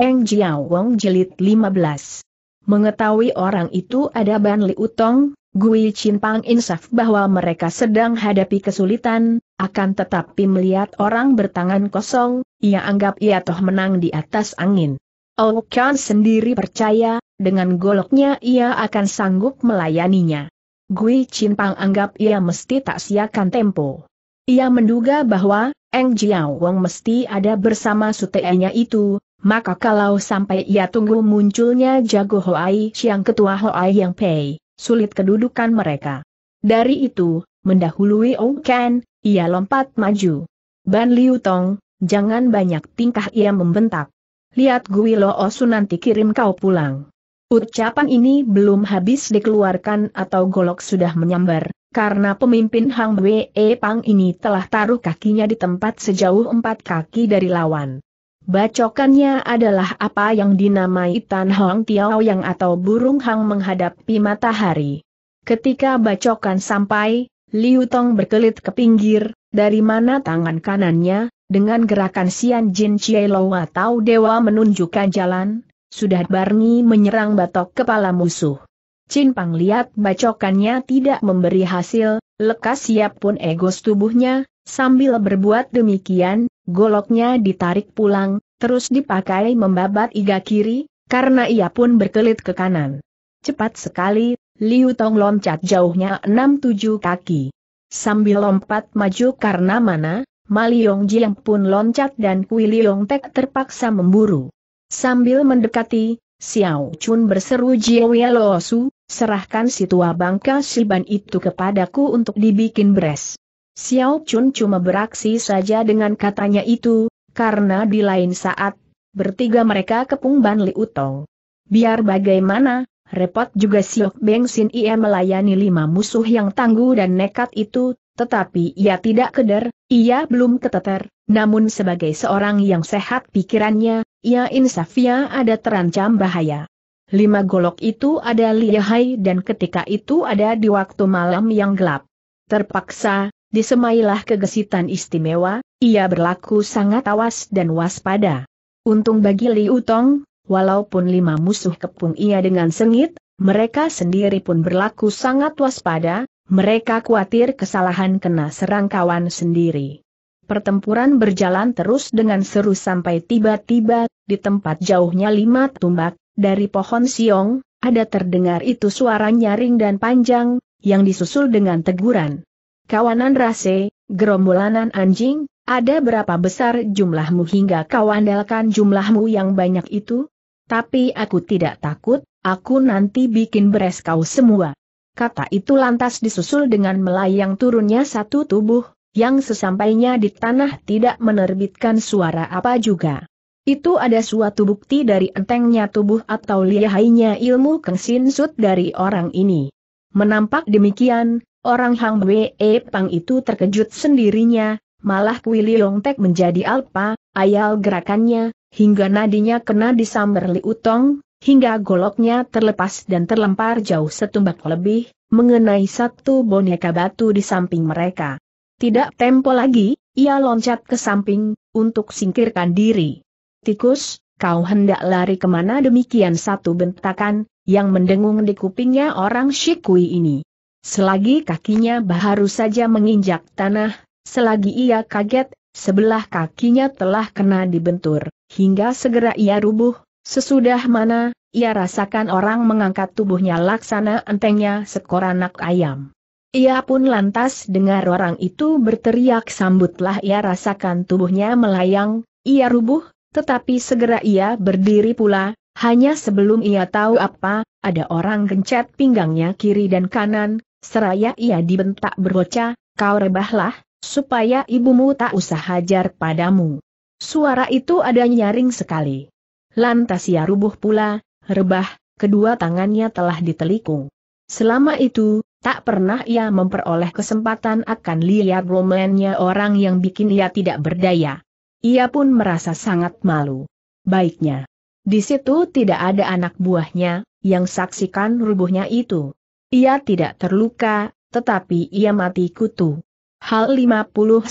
Eng Jiao Wong Jilid 15. Mengetahui orang itu ada Ban Li Utong, Gui Chin Pang insaf bahwa mereka sedang hadapi kesulitan, akan tetapi melihat orang bertangan kosong, ia anggap ia toh menang di atas angin. Ou oh Khan sendiri percaya, dengan goloknya ia akan sanggup melayaninya. Gui Chin Pang anggap ia mesti tak siakan tempo. Ia menduga bahwa Eng Jiao Wong mesti ada bersama sutenya itu, maka kalau sampai ia tunggu munculnya jago Hoai Siang ketua Hoai Yang Pei, sulit kedudukan mereka. Dari itu, mendahului Ong Ken, ia lompat maju. Ban Liu Tong, jangan banyak tingkah ia membentak. Lihat Gui Lo Osu nanti kirim kau pulang. Ucapan ini belum habis dikeluarkan atau golok sudah menyambar, karena pemimpin Hang Wei Pang ini telah taruh kakinya di tempat sejauh empat kaki dari lawan. Bacokannya adalah apa yang dinamai Tan Hong Tiao yang atau burung hang menghadapi matahari. Ketika bacokan sampai, Liu Tong berkelit ke pinggir, dari mana tangan kanannya, dengan gerakan Sian Jin Chie Lo atau Dewa menunjukkan jalan, sudah Barni menyerang batok kepala musuh. Chin Pang lihat bacokannya tidak memberi hasil, lekas siap pun egos tubuhnya, sambil berbuat demikian, goloknya ditarik pulang, Terus dipakai membabat iga kiri, karena ia pun berkelit ke kanan. Cepat sekali, Liu Tong loncat jauhnya 6-7 kaki. Sambil lompat maju karena mana, Liong Jiang pun loncat dan Kui Liong Tek terpaksa memburu. Sambil mendekati, Xiao Chun berseru Jiwe Lo Su, serahkan si tua bangka Siban itu kepadaku untuk dibikin beres. Xiao Chun cuma beraksi saja dengan katanya itu, karena di lain saat, bertiga mereka kepung Ban Utong. Biar bagaimana, repot juga Siok Beng Sin Ie melayani lima musuh yang tangguh dan nekat itu, tetapi ia tidak keder, ia belum keteter, namun sebagai seorang yang sehat pikirannya, ia ia ada terancam bahaya. Lima golok itu ada lihai dan ketika itu ada di waktu malam yang gelap. Terpaksa, disemailah kegesitan istimewa, ia berlaku sangat awas dan waspada. Untung bagi Liutong, Utong, walaupun lima musuh kepung ia dengan sengit, mereka sendiri pun berlaku sangat waspada, mereka khawatir kesalahan kena serang kawan sendiri. Pertempuran berjalan terus dengan seru sampai tiba-tiba, di tempat jauhnya lima tumbak, dari pohon siong, ada terdengar itu suara nyaring dan panjang, yang disusul dengan teguran. Kawanan rase, gerombolanan anjing, ada berapa besar jumlahmu hingga kau andalkan jumlahmu yang banyak itu? Tapi aku tidak takut, aku nanti bikin beres kau semua. Kata itu lantas disusul dengan melayang turunnya satu tubuh, yang sesampainya di tanah tidak menerbitkan suara apa juga. Itu ada suatu bukti dari entengnya tubuh atau lihainya ilmu kengsin sut dari orang ini. Menampak demikian, Orang Hang Wei Pang itu terkejut sendirinya, malah Kui Leong Tek menjadi alpa, ayal gerakannya, hingga nadinya kena disambar utong, hingga goloknya terlepas dan terlempar jauh setumbak lebih, mengenai satu boneka batu di samping mereka. Tidak tempo lagi, ia loncat ke samping, untuk singkirkan diri. Tikus, kau hendak lari kemana demikian satu bentakan, yang mendengung di kupingnya orang Shikui ini. Selagi kakinya baru saja menginjak tanah, selagi ia kaget, sebelah kakinya telah kena dibentur, hingga segera ia rubuh, sesudah mana, ia rasakan orang mengangkat tubuhnya laksana entengnya anak ayam. Ia pun lantas dengar orang itu berteriak sambutlah ia rasakan tubuhnya melayang, ia rubuh, tetapi segera ia berdiri pula, hanya sebelum ia tahu apa, ada orang gencet pinggangnya kiri dan kanan, Seraya ia dibentak berbocah, kau rebahlah, supaya ibumu tak usah hajar padamu. Suara itu ada nyaring sekali. Lantas ia rubuh pula, rebah, kedua tangannya telah ditelikung. Selama itu, tak pernah ia memperoleh kesempatan akan lihat romannya orang yang bikin ia tidak berdaya. Ia pun merasa sangat malu. Baiknya. Di situ tidak ada anak buahnya, yang saksikan rubuhnya itu. Ia tidak terluka, tetapi ia mati kutu. Hal 59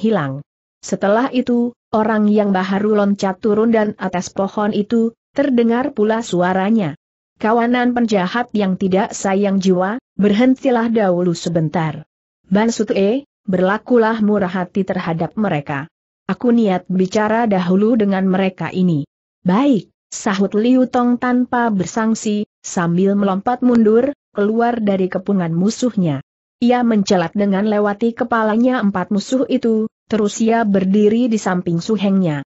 hilang. Setelah itu, orang yang baharu loncat turun dan atas pohon itu, terdengar pula suaranya. Kawanan penjahat yang tidak sayang jiwa, berhentilah dahulu sebentar. e, berlakulah murah hati terhadap mereka. Aku niat bicara dahulu dengan mereka ini. Baik, sahut Liu Tong tanpa bersangsi, sambil melompat mundur, keluar dari kepungan musuhnya. Ia mencelat dengan lewati kepalanya empat musuh itu, terus ia berdiri di samping suhengnya.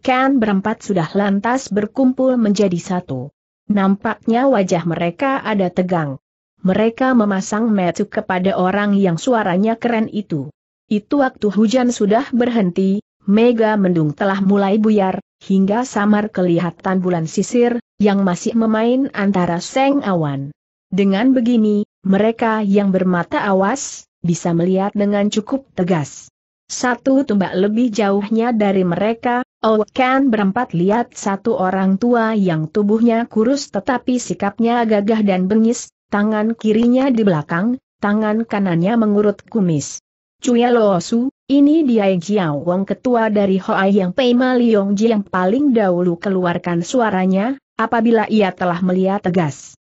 kan berempat sudah lantas berkumpul menjadi satu. Nampaknya wajah mereka ada tegang. Mereka memasang metu kepada orang yang suaranya keren itu. Itu waktu hujan sudah berhenti, mega mendung telah mulai buyar, hingga samar kelihatan bulan sisir, yang masih memain antara seng awan. Dengan begini, mereka yang bermata awas, bisa melihat dengan cukup tegas. Satu tumbak lebih jauhnya dari mereka, Owen berempat lihat satu orang tua yang tubuhnya kurus tetapi sikapnya gagah dan bengis, tangan kirinya di belakang, tangan kanannya mengurut kumis. Cuya Loosu, ini dia Jiao Wong ketua dari Hoai yang Pei Maliong Ji yang paling dahulu keluarkan suaranya, apabila ia telah melihat tegas.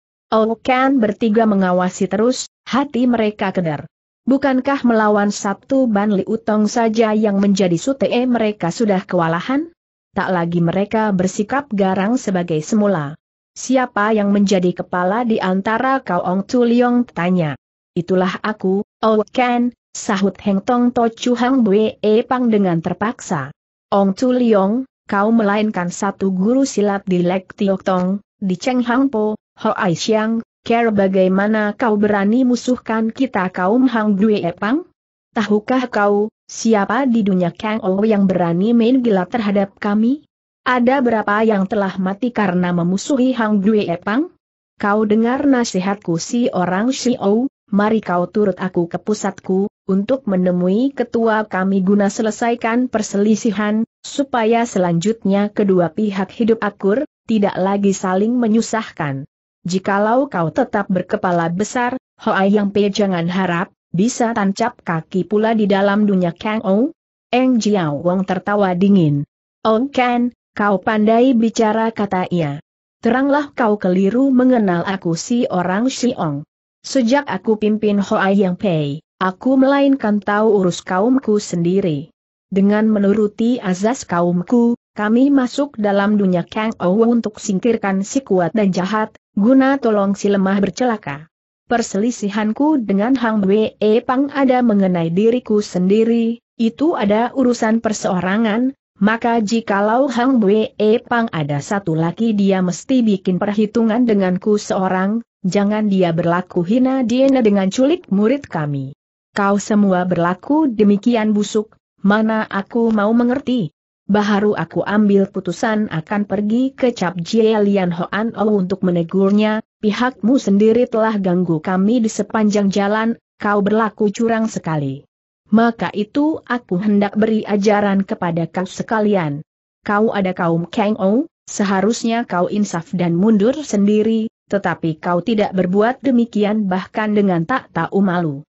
Ken bertiga mengawasi terus, hati mereka keder. Bukankah melawan Sabtu Ban Utong saja yang menjadi sutee mereka sudah kewalahan? Tak lagi mereka bersikap garang sebagai semula. Siapa yang menjadi kepala di antara kau Ong Tuliong tanya. Itulah aku, Ken, sahut Heng Tong To Chu Hang Bue e Pang dengan terpaksa. Ong Tuliong, kau melainkan satu guru silat di Lek Tiok Tong, di Cheng Hang Po, Hoa Xiang, care bagaimana kau berani musuhkan kita kaum Hang Dui Epang? Tahukah kau, siapa di dunia Kang Ou yang berani main gila terhadap kami? Ada berapa yang telah mati karena memusuhi Hang Dui Epang? Kau dengar nasihatku si orang si Xiao, mari kau turut aku ke pusatku, untuk menemui ketua kami guna selesaikan perselisihan, supaya selanjutnya kedua pihak hidup akur, tidak lagi saling menyusahkan. Jikalau kau tetap berkepala besar, Hoa Yang Pe jangan harap, bisa tancap kaki pula di dalam dunia Kang Ou. Eng Jiao Wong tertawa dingin. Ong Ken, kau pandai bicara kata ia. Teranglah kau keliru mengenal aku si orang si Ong. Sejak aku pimpin Hoa Yang Pei, aku melainkan tahu urus kaumku sendiri. Dengan menuruti azas kaumku, kami masuk dalam dunia Kang Ou untuk singkirkan si kuat dan jahat, Guna tolong si lemah bercelaka. Perselisihanku dengan Hang Wei Pang ada mengenai diriku sendiri, itu ada urusan perseorangan, maka jikalau Hang Wei Pang ada satu laki dia mesti bikin perhitungan denganku seorang, jangan dia berlaku hina diena dengan culik murid kami. Kau semua berlaku demikian busuk, mana aku mau mengerti, baharu aku ambil putusan akan pergi ke Cap Jie Lian Hoan O oh untuk menegurnya, pihakmu sendiri telah ganggu kami di sepanjang jalan, kau berlaku curang sekali. Maka itu aku hendak beri ajaran kepada kau sekalian. Kau ada kaum Kang O, seharusnya kau insaf dan mundur sendiri, tetapi kau tidak berbuat demikian bahkan dengan tak tahu malu.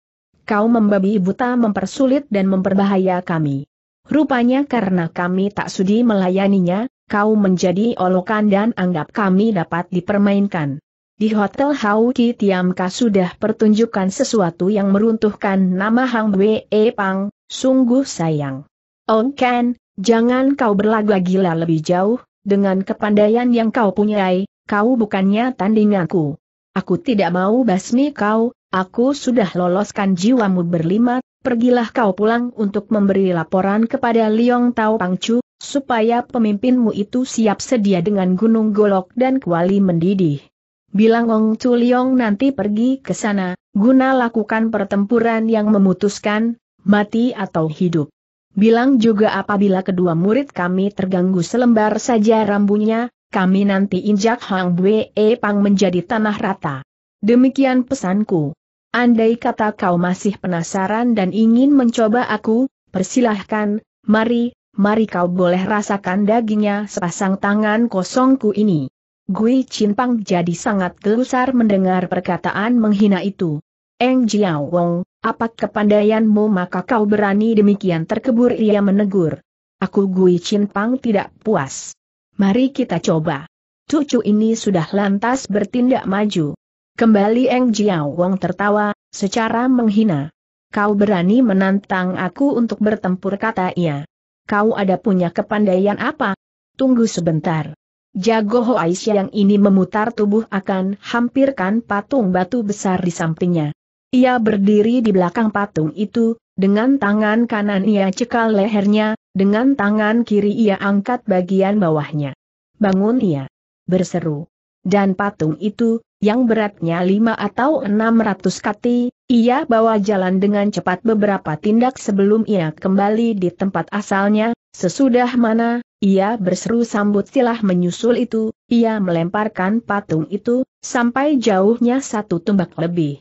Kau membabi buta mempersulit dan memperbahaya kami. Rupanya karena kami tak sudi melayaninya, kau menjadi olokan dan anggap kami dapat dipermainkan. Di Hotel Hauki Tiamka sudah pertunjukkan sesuatu yang meruntuhkan nama Hang Wei e Pang, sungguh sayang. Ong Ken, jangan kau berlagu gila lebih jauh, dengan kepandaian yang kau punyai, kau bukannya tandinganku. Aku tidak mau basmi kau, aku sudah loloskan jiwamu berlima, pergilah kau pulang untuk memberi laporan kepada Liong Tao Pangcu, supaya pemimpinmu itu siap sedia dengan Gunung Golok dan Kuali mendidih. Bilang Ong Chu Liong nanti pergi ke sana, guna lakukan pertempuran yang memutuskan, mati atau hidup. Bilang juga apabila kedua murid kami terganggu selembar saja rambunya, kami nanti injak Hang Bue Pang menjadi tanah rata. Demikian pesanku. Andai kata kau masih penasaran dan ingin mencoba aku, persilahkan, mari, mari kau boleh rasakan dagingnya sepasang tangan kosongku ini. Gui Chin Pang jadi sangat gelusar mendengar perkataan menghina itu. Eng Jiao Wong, apa kepandaianmu maka kau berani demikian terkebur ia menegur. Aku Gui Chin Pang tidak puas. Mari kita coba. Cucu ini sudah lantas bertindak maju. Kembali Eng Jiao Wong tertawa, secara menghina. Kau berani menantang aku untuk bertempur kata ia. Kau ada punya kepandaian apa? Tunggu sebentar. Jago Ho Aisyah yang ini memutar tubuh akan hampirkan patung batu besar di sampingnya. Ia berdiri di belakang patung itu, dengan tangan kanan ia cekal lehernya, dengan tangan kiri ia angkat bagian bawahnya. Bangun ia. Berseru. Dan patung itu, yang beratnya lima atau enam ratus kati, ia bawa jalan dengan cepat beberapa tindak sebelum ia kembali di tempat asalnya, sesudah mana, ia berseru sambut silah menyusul itu, ia melemparkan patung itu, sampai jauhnya satu tumbak lebih.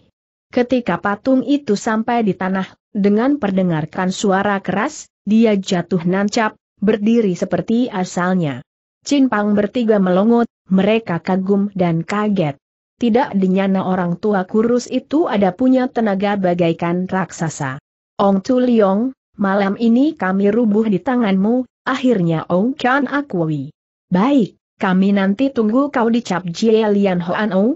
Ketika patung itu sampai di tanah, dengan perdengarkan suara keras, dia jatuh nancap, berdiri seperti asalnya. Chin bertiga melongot, mereka kagum dan kaget. Tidak dinyana orang tua kurus itu ada punya tenaga bagaikan raksasa. Ong Tu Liong, malam ini kami rubuh di tanganmu, akhirnya Ong Chan akui. Baik, kami nanti tunggu kau dicap Jie Lian Hoan Ong.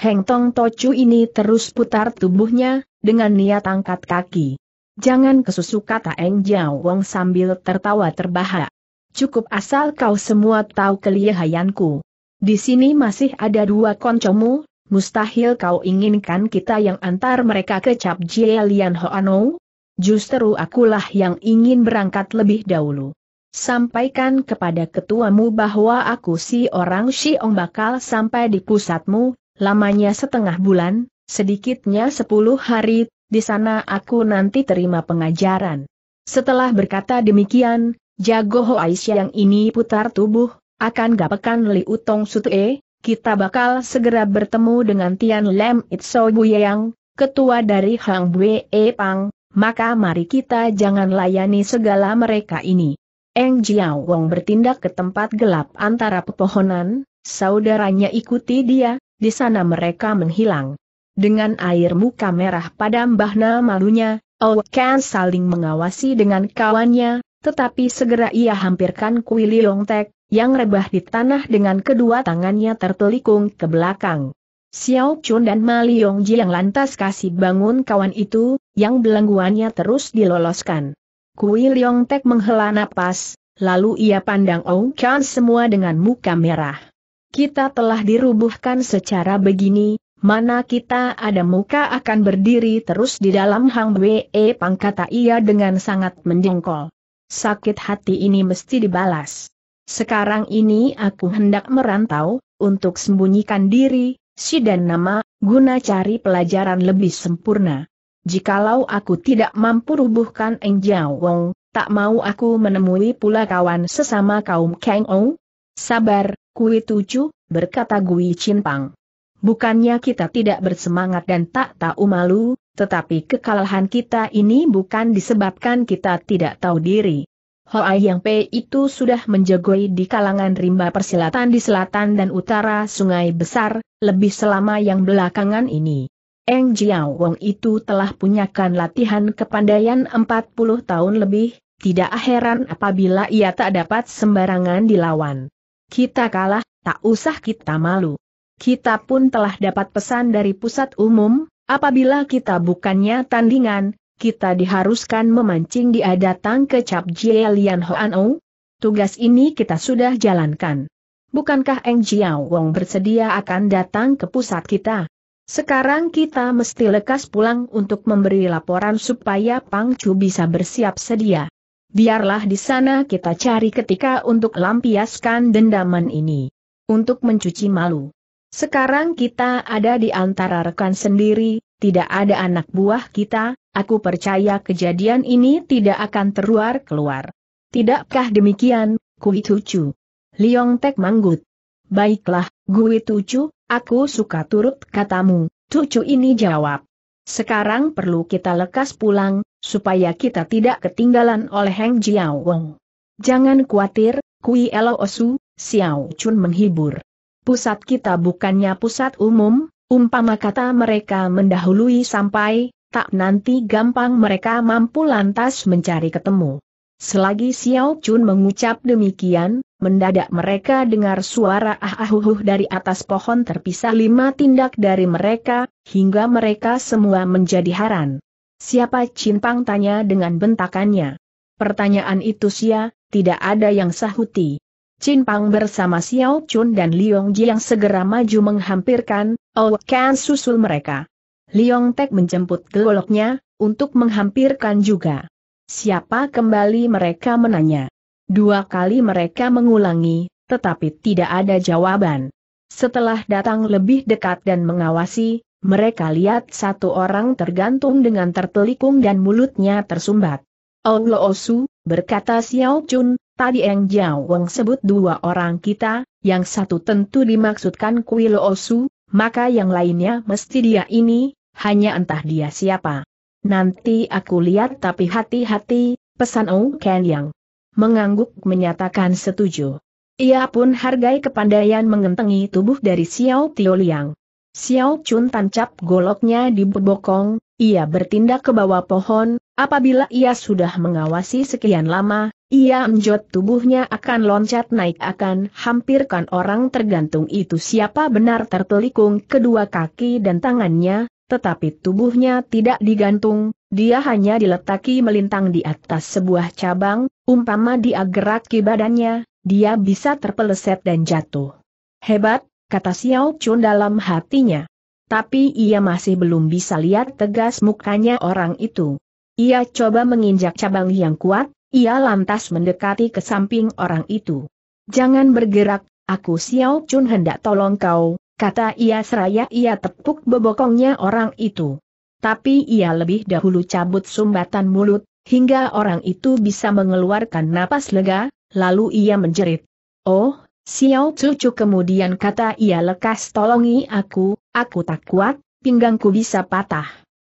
Heng Tong Tocu ini terus putar tubuhnya, dengan niat angkat kaki. Jangan kesusu kata Eng Jiao Wong sambil tertawa terbahak. Cukup asal kau semua tahu kelihayanku. Di sini masih ada dua koncomu, mustahil kau inginkan kita yang antar mereka ke Cap Jie Lian Hoano? Justru akulah yang ingin berangkat lebih dahulu. Sampaikan kepada ketuamu bahwa aku si orang Xiong bakal sampai di pusatmu, lamanya setengah bulan, sedikitnya sepuluh hari di sana aku nanti terima pengajaran. Setelah berkata demikian, Jago Ho Aisyah yang ini putar tubuh, akan gapekan Li Utong Sutue, kita bakal segera bertemu dengan Tian Lem Itso yang ketua dari Hang Bue e Pang, maka mari kita jangan layani segala mereka ini. Eng Jiao Wong bertindak ke tempat gelap antara pepohonan, saudaranya ikuti dia, di sana mereka menghilang. Dengan air muka merah pada Mbahna malunya, Owekan saling mengawasi dengan kawannya, tetapi segera ia hampirkan Kui Liong Tek, yang rebah di tanah dengan kedua tangannya tertelikung ke belakang. Xiao Chun dan Ma Liong yang lantas kasih bangun kawan itu, yang belengguannya terus diloloskan. Kui Liong Tek menghela napas, lalu ia pandang Oh Kan semua dengan muka merah. Kita telah dirubuhkan secara begini, Mana kita ada muka akan berdiri terus di dalam Hang Wee Pang kata ia dengan sangat menjengkol. Sakit hati ini mesti dibalas. Sekarang ini aku hendak merantau, untuk sembunyikan diri, si dan nama, guna cari pelajaran lebih sempurna. Jikalau aku tidak mampu rubuhkan Eng Jiao Wong, tak mau aku menemui pula kawan sesama kaum Kang Ong? Sabar, Kui Tucu berkata Gui Chin Pang. Bukannya kita tidak bersemangat dan tak tahu malu, tetapi kekalahan kita ini bukan disebabkan kita tidak tahu diri. Hoai Yang P itu sudah menjegoi di kalangan rimba persilatan di selatan dan utara sungai besar, lebih selama yang belakangan ini. Eng Jiao Wong itu telah punyakan latihan kepandaian 40 tahun lebih, tidak heran apabila ia tak dapat sembarangan dilawan. Kita kalah, tak usah kita malu kita pun telah dapat pesan dari pusat umum, apabila kita bukannya tandingan, kita diharuskan memancing dia datang ke Cap Jie Lian Hoan Tugas ini kita sudah jalankan. Bukankah Eng Jiao Wong bersedia akan datang ke pusat kita? Sekarang kita mesti lekas pulang untuk memberi laporan supaya Pang Chu bisa bersiap sedia. Biarlah di sana kita cari ketika untuk lampiaskan dendaman ini. Untuk mencuci malu. Sekarang kita ada di antara rekan sendiri, tidak ada anak buah kita, aku percaya kejadian ini tidak akan terluar keluar. Tidakkah demikian, Kui Tucu? Liong Tek manggut. Baiklah, Kui Tucu, aku suka turut katamu, Tucu ini jawab. Sekarang perlu kita lekas pulang, supaya kita tidak ketinggalan oleh Heng Jiao Wong. Jangan khawatir, Kui Elo Osu, Xiao Chun menghibur pusat kita bukannya pusat umum, umpama kata mereka mendahului sampai, tak nanti gampang mereka mampu lantas mencari ketemu. Selagi Xiao Chun mengucap demikian, mendadak mereka dengar suara ah ahuhuh dari atas pohon terpisah lima tindak dari mereka, hingga mereka semua menjadi haran. Siapa Pang tanya dengan bentakannya. Pertanyaan itu sia, tidak ada yang sahuti. Chin Pang bersama Xiao Chun dan Liong yang segera maju menghampirkan, oh, Kan susul mereka. Liong Tek menjemput geloknya, untuk menghampirkan juga. Siapa kembali mereka menanya. Dua kali mereka mengulangi, tetapi tidak ada jawaban. Setelah datang lebih dekat dan mengawasi, mereka lihat satu orang tergantung dengan tertelikung dan mulutnya tersumbat. Oh, Osu, berkata Xiao Chun, Tadi Eng Jiao Weng sebut dua orang kita, yang satu tentu dimaksudkan Kui Lo Osu, maka yang lainnya mesti dia ini, hanya entah dia siapa. Nanti aku lihat tapi hati-hati, pesan Ong Ken Yang. Mengangguk menyatakan setuju. Ia pun hargai kepandaian mengentengi tubuh dari Xiao Tio Liang. Xiao Chun tancap goloknya di bebokong, ia bertindak ke bawah pohon, Apabila ia sudah mengawasi sekian lama, ia menjot tubuhnya akan loncat naik akan hampirkan orang tergantung itu siapa benar tertelikung kedua kaki dan tangannya, tetapi tubuhnya tidak digantung, dia hanya diletaki melintang di atas sebuah cabang, umpama dia gerak ke badannya, dia bisa terpeleset dan jatuh. Hebat, kata Xiao Chun dalam hatinya. Tapi ia masih belum bisa lihat tegas mukanya orang itu. Ia coba menginjak cabang yang kuat, ia lantas mendekati ke samping orang itu. Jangan bergerak, aku Xiao Chun hendak tolong kau, kata ia seraya ia tepuk bebokongnya orang itu. Tapi ia lebih dahulu cabut sumbatan mulut, hingga orang itu bisa mengeluarkan napas lega, lalu ia menjerit. Oh, Xiao cucu kemudian kata ia lekas tolongi aku, aku tak kuat, pinggangku bisa patah.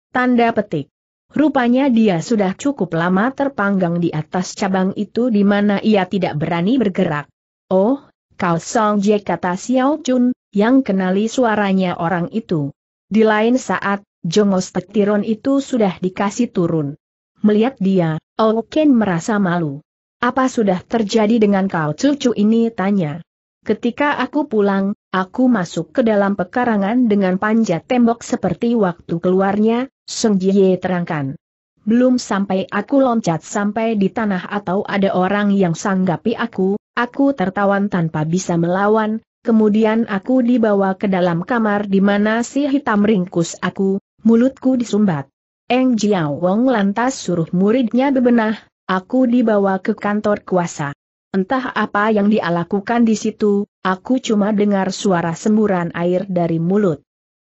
Tanda petik. Rupanya dia sudah cukup lama terpanggang di atas cabang itu di mana ia tidak berani bergerak. Oh, kau Song Jie kata Xiao Jun, yang kenali suaranya orang itu. Di lain saat, jongos petiron itu sudah dikasih turun. Melihat dia, Ou Ken merasa malu. Apa sudah terjadi dengan kau cucu ini tanya. Ketika aku pulang, aku masuk ke dalam pekarangan dengan panjat tembok seperti waktu keluarnya, Song Jie terangkan. Belum sampai aku loncat sampai di tanah atau ada orang yang sanggapi aku, aku tertawan tanpa bisa melawan, kemudian aku dibawa ke dalam kamar di mana si hitam ringkus aku, mulutku disumbat. Eng Jiao Wong lantas suruh muridnya bebenah, aku dibawa ke kantor kuasa. Entah apa yang dia lakukan di situ, aku cuma dengar suara semburan air dari mulut.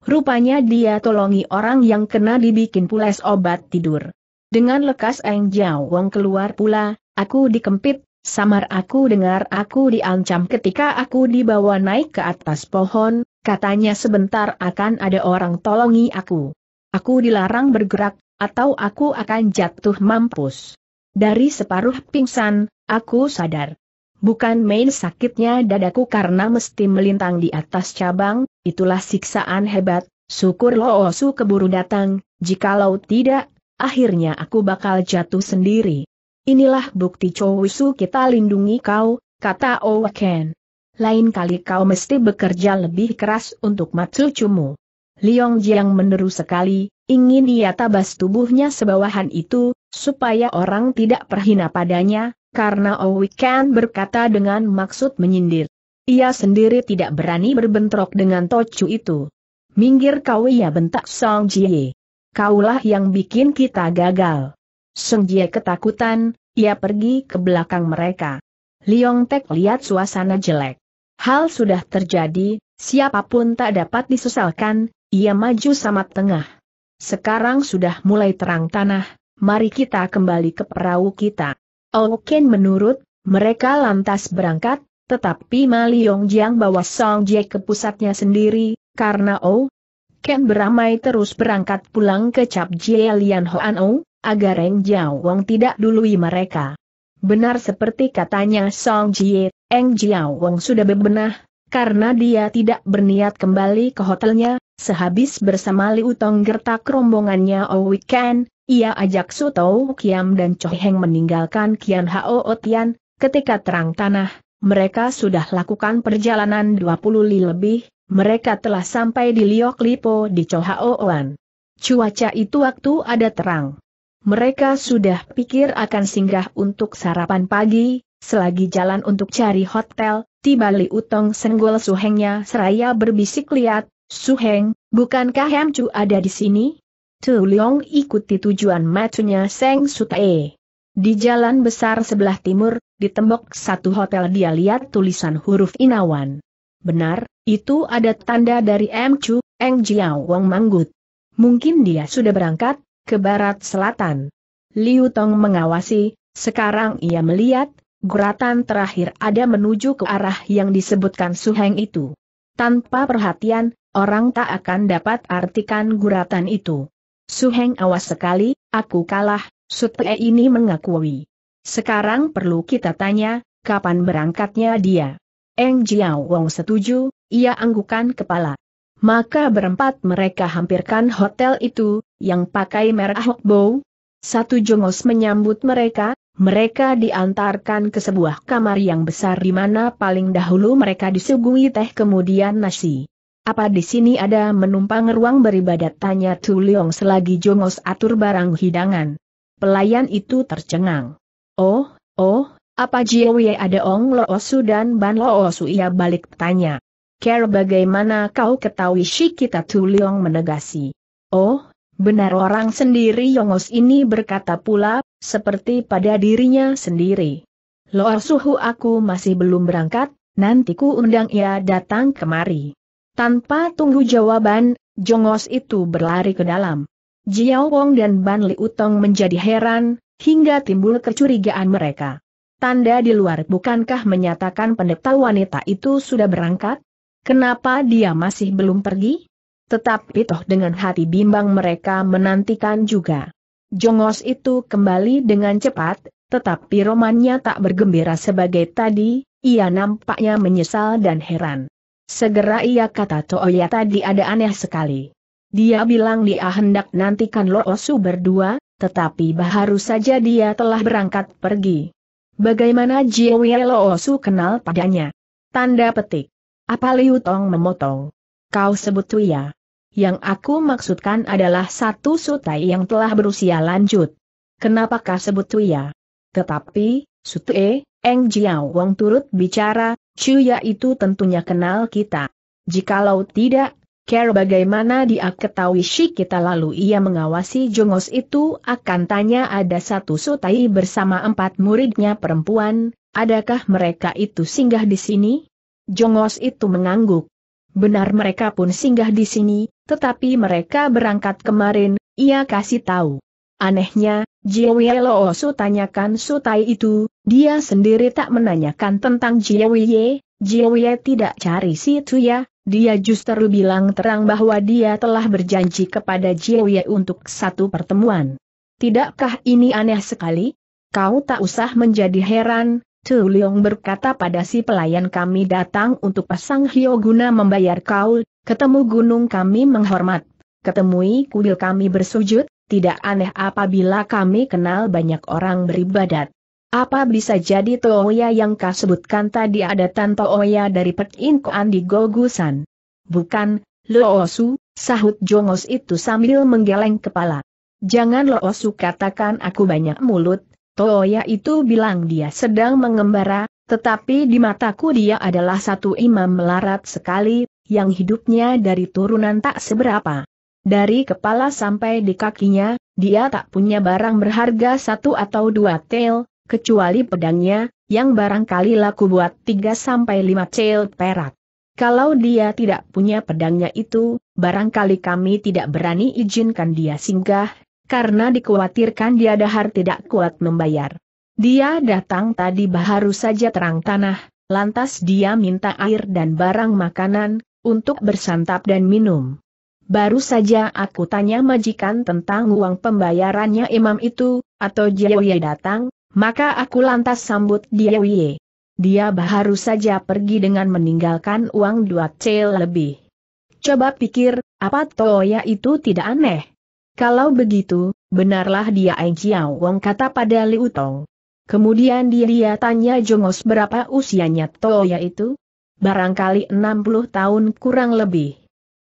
Rupanya dia tolongi orang yang kena dibikin pules obat tidur. Dengan lekas Eng uang keluar pula, aku dikempit, samar aku dengar aku diancam ketika aku dibawa naik ke atas pohon, katanya sebentar akan ada orang tolongi aku. Aku dilarang bergerak, atau aku akan jatuh mampus. Dari separuh pingsan, aku sadar. Bukan main sakitnya dadaku karena mesti melintang di atas cabang, itulah siksaan hebat, syukur Loosu keburu datang, jikalau tidak, akhirnya aku bakal jatuh sendiri. Inilah bukti Chowisu kita lindungi kau, kata Owaken. Lain kali kau mesti bekerja lebih keras untuk Matsuchumu. Liong Jiang meneru sekali, ingin ia tabas tubuhnya sebawahan itu, supaya orang tidak perhina padanya, karena Ken berkata dengan maksud menyindir. Ia sendiri tidak berani berbentrok dengan Tochu itu. Minggir kau ya, bentak Song Jie. Kaulah yang bikin kita gagal. Song Jie ketakutan, ia pergi ke belakang mereka. Liong Tek lihat suasana jelek. Hal sudah terjadi, siapapun tak dapat disesalkan, ia maju sama tengah. Sekarang sudah mulai terang tanah, mari kita kembali ke perahu kita. Ken menurut, mereka lantas berangkat, tetapi Ma Liong Jiang bawa Song Jie ke pusatnya sendiri, karena Oh Ken beramai terus berangkat pulang ke Cap Jie Lian Hoan Oh, agar Eng Jiawong tidak dului mereka. Benar seperti katanya Song Jie, Eng Jiawong sudah bebenah, karena dia tidak berniat kembali ke hotelnya, sehabis bersama Liu Tong gertak rombongannya Oh Weekend, ia ajak Su Tau Kiam dan Cho meninggalkan Kian Hao Tian, ketika terang tanah, mereka sudah lakukan perjalanan 20 li lebih, mereka telah sampai di Liok Lipo di Cho Hao Oan. Cuaca itu waktu ada terang. Mereka sudah pikir akan singgah untuk sarapan pagi, selagi jalan untuk cari hotel, tiba Li Utong senggol suhengnya seraya berbisik lihat, Suheng, bukankah Hemcu ada di sini? Tu Leong ikuti tujuan matunya Seng Sutae. Di jalan besar sebelah timur, di tembok satu hotel dia lihat tulisan huruf inawan. Benar, itu ada tanda dari M. Chu, Eng Jiao Wang Manggut. Mungkin dia sudah berangkat, ke barat selatan. Liu Tong mengawasi, sekarang ia melihat, Guratan terakhir ada menuju ke arah yang disebutkan Suheng itu. Tanpa perhatian, orang tak akan dapat artikan guratan itu. Suheng awas sekali, aku kalah, Sutpe ini mengakui. Sekarang perlu kita tanya, kapan berangkatnya dia. Eng Jiao Wong setuju, ia anggukan kepala. Maka berempat mereka hampirkan hotel itu, yang pakai merah Hokbo. Satu jongos menyambut mereka, mereka diantarkan ke sebuah kamar yang besar di mana paling dahulu mereka disuguhi teh kemudian nasi. Apa di sini ada menumpang ruang beribadat? Tanya Tu Leong selagi Jongos atur barang hidangan. Pelayan itu tercengang. Oh, oh, apa Jiawe ada Ong Loosu dan Ban Loosu? Ia balik tanya. Care bagaimana kau ketahui Shikita Tu Leong menegasi. Oh, benar orang sendiri Yongos ini berkata pula, seperti pada dirinya sendiri. Loosuhu aku masih belum berangkat, nanti ku undang ia datang kemari. Tanpa tunggu jawaban, jongos itu berlari ke dalam. Jiao Wong dan Ban Li Utong menjadi heran, hingga timbul kecurigaan mereka. Tanda di luar bukankah menyatakan pendeta wanita itu sudah berangkat? Kenapa dia masih belum pergi? Tetapi toh dengan hati bimbang mereka menantikan juga. Jongos itu kembali dengan cepat, tetapi romannya tak bergembira sebagai tadi, ia nampaknya menyesal dan heran. Segera ia kata Toya tadi ada aneh sekali. Dia bilang dia hendak nantikan Loosu berdua, tetapi baru saja dia telah berangkat pergi. Bagaimana Jiwe Loosu kenal padanya? Tanda petik. Apa Liu Tong memotong? Kau sebut Tuya. Yang aku maksudkan adalah satu sutai yang telah berusia lanjut. Kenapakah sebut Tuya? Tetapi, Sutue, Eng Jiao Wong turut bicara, Cuya itu tentunya kenal kita. Jikalau tidak, care bagaimana dia ketahui si kita lalu ia mengawasi jongos itu akan tanya ada satu sutai bersama empat muridnya perempuan, adakah mereka itu singgah di sini? Jongos itu mengangguk. Benar mereka pun singgah di sini, tetapi mereka berangkat kemarin, ia kasih tahu. Anehnya, Jiwi Su tanyakan Sutai itu, dia sendiri tak menanyakan tentang Jiwi Jiwi tidak cari si ya, dia justru bilang terang bahwa dia telah berjanji kepada Jiwi untuk satu pertemuan. Tidakkah ini aneh sekali? Kau tak usah menjadi heran, Tu Leong berkata pada si pelayan kami datang untuk pasang hio guna membayar kau, ketemu gunung kami menghormat, ketemui kuil kami bersujud, tidak aneh apabila kami kenal banyak orang beribadat. Apa bisa jadi Toya yang kau sebutkan tadi ada tanpa Oya dari Petinkoan di Gogusan? Bukan, Loosu, sahut Jongos itu sambil menggeleng kepala. Jangan Loosu katakan aku banyak mulut, Toya itu bilang dia sedang mengembara, tetapi di mataku dia adalah satu imam melarat sekali, yang hidupnya dari turunan tak seberapa. Dari kepala sampai di kakinya, dia tak punya barang berharga satu atau dua tel, kecuali pedangnya, yang barangkali laku buat 3 sampai lima tel perak. Kalau dia tidak punya pedangnya itu, barangkali kami tidak berani izinkan dia singgah, karena dikhawatirkan dia dahar tidak kuat membayar. Dia datang tadi baru saja terang tanah, lantas dia minta air dan barang makanan, untuk bersantap dan minum. Baru saja aku tanya majikan tentang uang pembayarannya imam itu, atau Jiawie datang, maka aku lantas sambut Jiawie. Dia baru saja pergi dengan meninggalkan uang dua cel lebih. Coba pikir, apa Toya itu tidak aneh? Kalau begitu, benarlah dia Ai Jiao Wong kata pada Liu Tong. Kemudian dia, dia tanya Jongos berapa usianya Toya itu? Barangkali 60 tahun kurang lebih.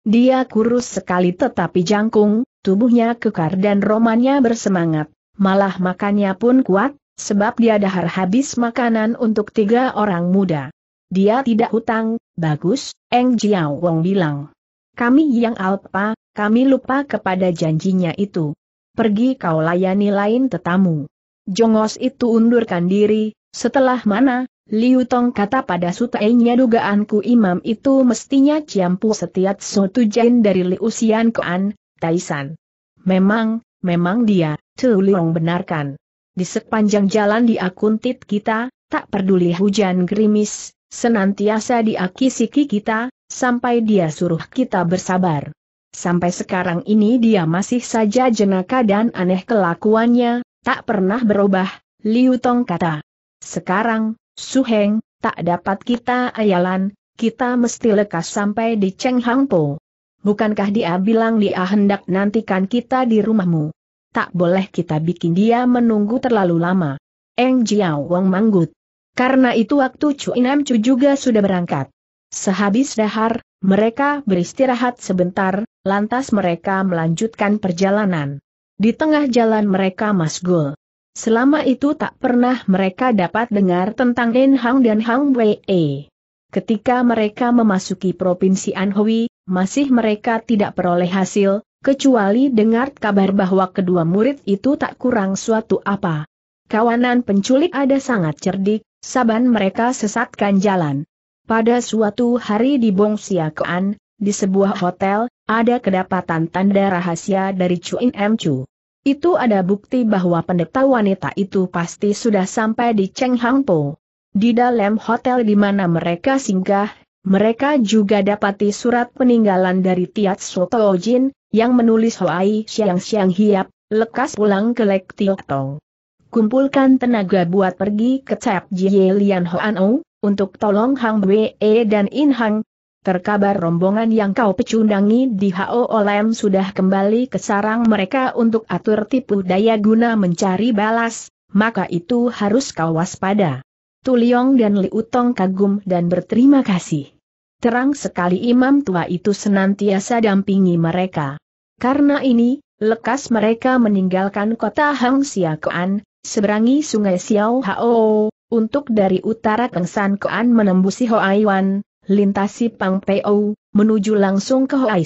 Dia kurus sekali tetapi jangkung, tubuhnya kekar dan romannya bersemangat, malah makannya pun kuat, sebab dia dahar habis makanan untuk tiga orang muda. Dia tidak hutang, bagus, Eng Jiao Wong bilang. Kami yang alpa, kami lupa kepada janjinya itu. Pergi kau layani lain tetamu. Jongos itu undurkan diri, setelah mana, Liu Tong kata pada sutainya dugaanku imam itu mestinya Ciampu setiat jain dari Liu Xian Kuan, Taisan. Memang, memang dia, Tu Liong benarkan. Di sepanjang jalan di akuntit kita, tak peduli hujan gerimis, senantiasa diaki kita, sampai dia suruh kita bersabar. Sampai sekarang ini dia masih saja jenaka dan aneh kelakuannya, tak pernah berubah, Liu Tong kata. Sekarang, Suheng, tak dapat kita ayalan, kita mesti lekas sampai di Cheng Hang Po. Bukankah dia bilang dia hendak nantikan kita di rumahmu? Tak boleh kita bikin dia menunggu terlalu lama. Eng Jiao Wang manggut. Karena itu waktu Chu Inam Chu juga sudah berangkat. Sehabis dahar, mereka beristirahat sebentar, lantas mereka melanjutkan perjalanan. Di tengah jalan mereka masgul. Selama itu tak pernah mereka dapat dengar tentang Den Hang dan Hang Wei. Ketika mereka memasuki Provinsi Anhui, masih mereka tidak peroleh hasil, kecuali dengar kabar bahwa kedua murid itu tak kurang suatu apa. Kawanan penculik ada sangat cerdik, saban mereka sesatkan jalan. Pada suatu hari di Bongsiakoan, di sebuah hotel, ada kedapatan tanda rahasia dari In M. Chu. Itu ada bukti bahwa pendeta wanita itu pasti sudah sampai di Cheng Hang Po. Di dalam hotel di mana mereka singgah, mereka juga dapati surat peninggalan dari Tiat Soto Jin, yang menulis Hoai Siang Siang Hiap, lekas pulang ke Lek Tiok Tong. Kumpulkan tenaga buat pergi ke Cap Jie Lian Hoan O, untuk tolong Hang Wei e dan In Hang, Terkabar rombongan yang kau pecundangi di Hao Olem sudah kembali ke sarang mereka untuk atur tipu daya guna mencari balas, maka itu harus kau waspada. Tuliong dan Liutong kagum dan berterima kasih. Terang sekali imam tua itu senantiasa dampingi mereka. Karena ini, lekas mereka meninggalkan kota Hang Siakuan, seberangi sungai Xiao Hao, untuk dari utara Kengsan Kuan menembusi Hoaiwan, lintasi Pang Peo, menuju langsung ke Hoai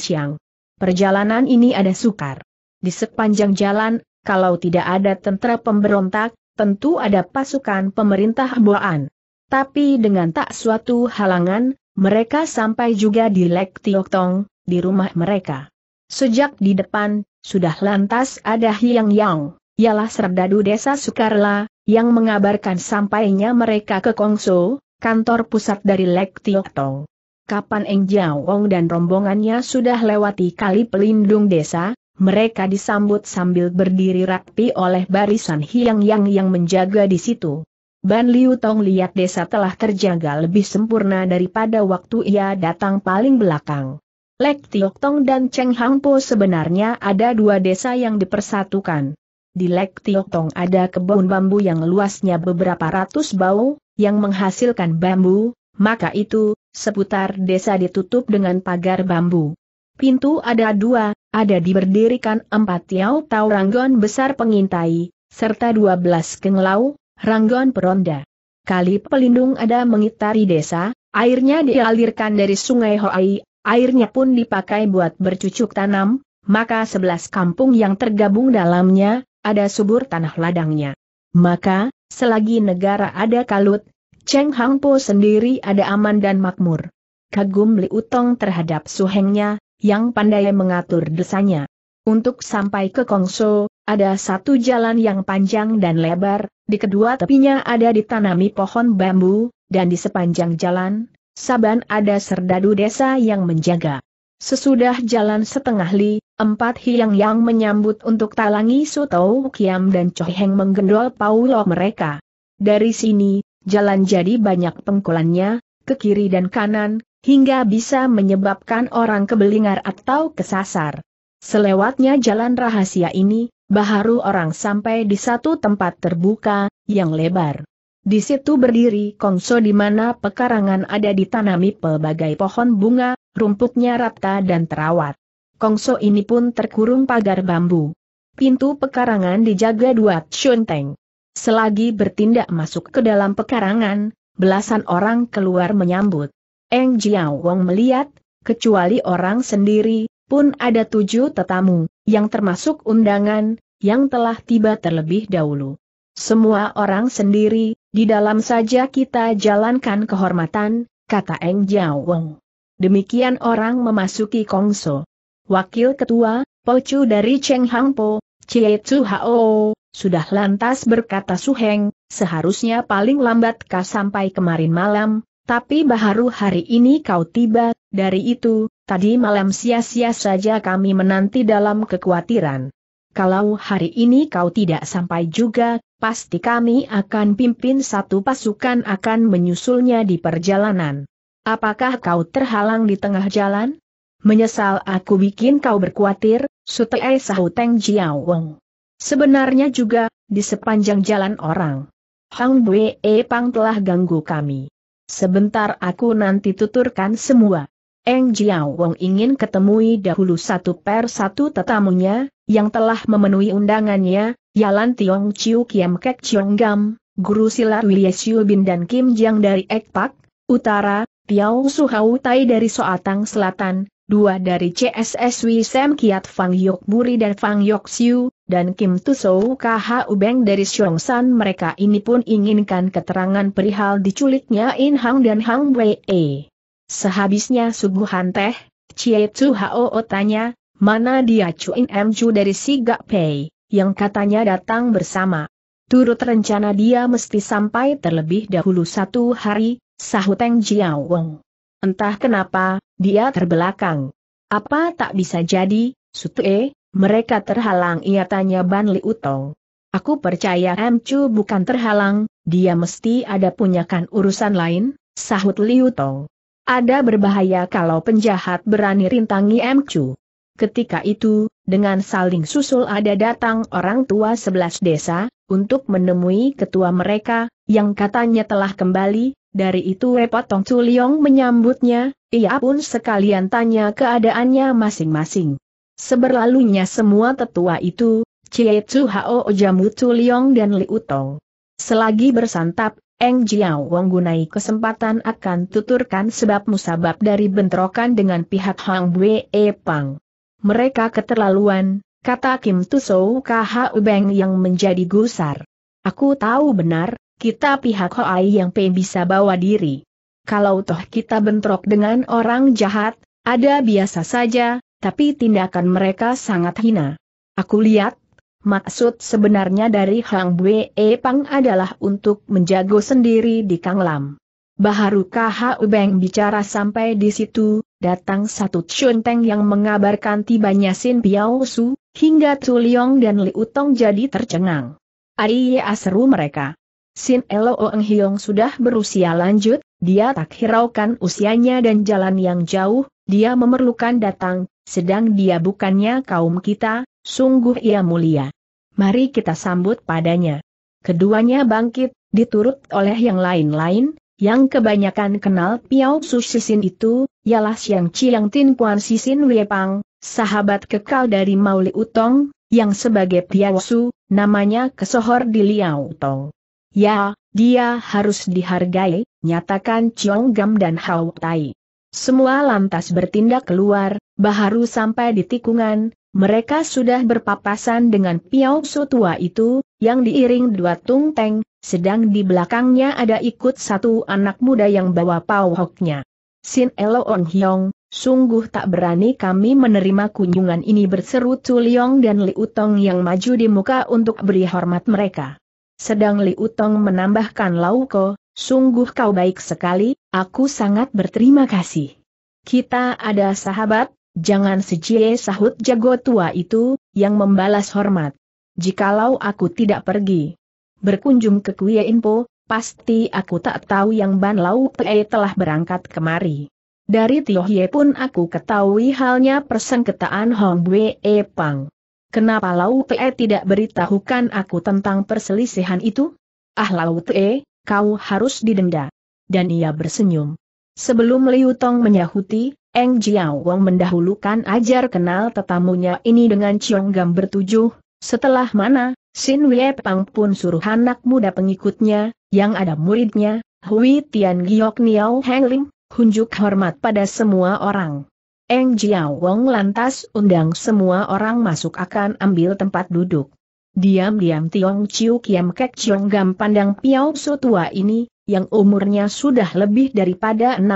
Perjalanan ini ada sukar. Di sepanjang jalan, kalau tidak ada tentara pemberontak, tentu ada pasukan pemerintah Boan. Tapi dengan tak suatu halangan, mereka sampai juga di Lek Tong, di rumah mereka. Sejak di depan, sudah lantas ada Hiang Yang, ialah serdadu desa Sukarla, yang mengabarkan sampainya mereka ke Kongso, kantor pusat dari Lek Tiok Tong. Kapan Eng Wong dan rombongannya sudah lewati kali pelindung desa, mereka disambut sambil berdiri rapi oleh barisan Hiang Yang yang menjaga di situ. Ban Liu Tong lihat desa telah terjaga lebih sempurna daripada waktu ia datang paling belakang. Lek Tiok Tong dan Cheng Hang Po sebenarnya ada dua desa yang dipersatukan. Di Lek Tiok Tong ada kebun bambu yang luasnya beberapa ratus bau, yang menghasilkan bambu, maka itu, seputar desa ditutup dengan pagar bambu. Pintu ada dua, ada diberdirikan empat tiau tau ranggon besar pengintai, serta dua belas kenglau, ranggon peronda. Kali pelindung ada mengitari desa, airnya dialirkan dari sungai Hoai, airnya pun dipakai buat bercucuk tanam, maka sebelas kampung yang tergabung dalamnya, ada subur tanah ladangnya. Maka, selagi negara ada kalut, Cheng Hang Po sendiri ada aman dan makmur. Kagum Li Utong terhadap suhengnya, yang pandai mengatur desanya. Untuk sampai ke Kongso, ada satu jalan yang panjang dan lebar, di kedua tepinya ada ditanami pohon bambu, dan di sepanjang jalan, Saban ada serdadu desa yang menjaga. Sesudah jalan setengah li, Empat hiang yang menyambut untuk talangi Sutou Kiam dan Choheng menggendol Paulo mereka. Dari sini, jalan jadi banyak pengkolannya, ke kiri dan kanan, hingga bisa menyebabkan orang kebelingar atau kesasar. Selewatnya jalan rahasia ini, baharu orang sampai di satu tempat terbuka, yang lebar. Di situ berdiri kongso di mana pekarangan ada ditanami pelbagai pohon bunga, rumputnya rata dan terawat. Kongso ini pun terkurung pagar bambu. Pintu pekarangan dijaga dua Chunteng. Selagi bertindak masuk ke dalam pekarangan, belasan orang keluar menyambut. Eng Jiao Wong melihat, kecuali orang sendiri, pun ada tujuh tetamu, yang termasuk undangan, yang telah tiba terlebih dahulu. Semua orang sendiri, di dalam saja kita jalankan kehormatan, kata Eng Jiao Wong. Demikian orang memasuki Kongso. Wakil Ketua, Pocu dari Cheng Hang Po, Chie Hao, sudah lantas berkata Suheng, seharusnya paling lambat kau sampai kemarin malam, tapi baru hari ini kau tiba, dari itu, tadi malam sia-sia saja kami menanti dalam kekhawatiran. Kalau hari ini kau tidak sampai juga, pasti kami akan pimpin satu pasukan akan menyusulnya di perjalanan. Apakah kau terhalang di tengah jalan? Menyesal aku bikin kau berkuatir, Sutei Sahu Teng Jiao Wong. Sebenarnya juga, di sepanjang jalan orang. Hang Bue e Pang telah ganggu kami. Sebentar aku nanti tuturkan semua. Eng Jiao Wong ingin ketemui dahulu satu per satu tetamunya, yang telah memenuhi undangannya, Yalan Tiong Chiu Kiam Kek Chiong Gam, Guru Silat Wilye Siu Bin dan Kim Jiang dari Ek Pak, Utara, Tiao Suhau Tai dari Soatang Selatan, dua dari CSSW, Sam Kiat Fang Yok Buri dan Fang Yok Siu, dan Kim Tusou KH Ubeng dari San, mereka ini pun inginkan keterangan perihal diculiknya In Hang dan Hang Wei. E. Sehabisnya suguhan teh, Chie Tsu Hao tanya, mana dia Chu In M Chu dari Sigak Pei, yang katanya datang bersama. Turut rencana dia mesti sampai terlebih dahulu satu hari, sahut Jiao Wong. Entah kenapa, dia terbelakang. Apa tak bisa jadi, Sutue, mereka terhalang ia tanya Ban Li Utong. Aku percaya M. Chu bukan terhalang, dia mesti ada punyakan urusan lain, sahut Li Utong. Ada berbahaya kalau penjahat berani rintangi M. Chu. Ketika itu, dengan saling susul ada datang orang tua sebelas desa, untuk menemui ketua mereka, yang katanya telah kembali, dari itu Wepotong Culiong menyambutnya, ia pun sekalian tanya keadaannya masing-masing. Seberlalunya semua tetua itu, Cie Chu Hao Jamu Culiong dan Liutong. Utong. Selagi bersantap, Eng Jiao Wong gunai kesempatan akan tuturkan sebab musabab dari bentrokan dengan pihak Hang Bue e Pang. Mereka keterlaluan, kata Kim Tusou Kha Beng yang menjadi gusar. Aku tahu benar, kita pihak Hoai yang P bisa bawa diri. Kalau toh kita bentrok dengan orang jahat, ada biasa saja, tapi tindakan mereka sangat hina. Aku lihat, maksud sebenarnya dari Hang Bue e Pang adalah untuk menjago sendiri di Kang Lam. Baharu KH Ubeng bicara sampai di situ, datang satu Chunteng yang mengabarkan tibanya Sin Piao Su, hingga Tuliong dan Liu Tong jadi tercengang. Aiyah seru mereka. Sin Elo Oeng Hiong sudah berusia lanjut, dia tak hiraukan usianya dan jalan yang jauh, dia memerlukan datang, sedang dia bukannya kaum kita, sungguh ia mulia. Mari kita sambut padanya. Keduanya bangkit, diturut oleh yang lain-lain, yang kebanyakan kenal Piao Su Sisin itu, ialah siang Chiang Tin Kuan Sisin Wiepang, sahabat kekal dari Mauli Utong, yang sebagai Piao Su, namanya kesohor di Liao Tong. Ya, dia harus dihargai, nyatakan Chiong Gam dan Hao Tai. Semua lantas bertindak keluar, baharu sampai di tikungan, mereka sudah berpapasan dengan Piao Su tua itu, yang diiring dua tung teng, sedang di belakangnya ada ikut satu anak muda yang bawa pauhoknya. Sin Elo On Hyong, sungguh tak berani kami menerima kunjungan ini berseru Tuliong dan Liutong Utong yang maju di muka untuk beri hormat mereka. Sedang Li Utong menambahkan Lauko, sungguh kau baik sekali, aku sangat berterima kasih. Kita ada sahabat, jangan sejie sahut jago tua itu, yang membalas hormat. Jikalau aku tidak pergi berkunjung ke Kuya Inpo, pasti aku tak tahu yang Ban Lau Pei telah berangkat kemari. Dari Tiohye pun aku ketahui halnya persengketaan Hong Wei Pang. Kenapa Lau Te tidak beritahukan aku tentang perselisihan itu? Ah Lau Te, kau harus didenda. Dan ia bersenyum. Sebelum Liu Tong menyahuti, Eng Jiao Wong mendahulukan ajar kenal tetamunya ini dengan Chiong Gam bertujuh, setelah mana, Sin Wie Pang pun suruh anak muda pengikutnya, yang ada muridnya, Hui Tian Giok Niao Heng Ling, hunjuk hormat pada semua orang. Eng Jiao Wong lantas undang semua orang masuk akan ambil tempat duduk. Diam-diam Tiong Chiu Kiam Kek Chiong Gam pandang Piao So tua ini, yang umurnya sudah lebih daripada 60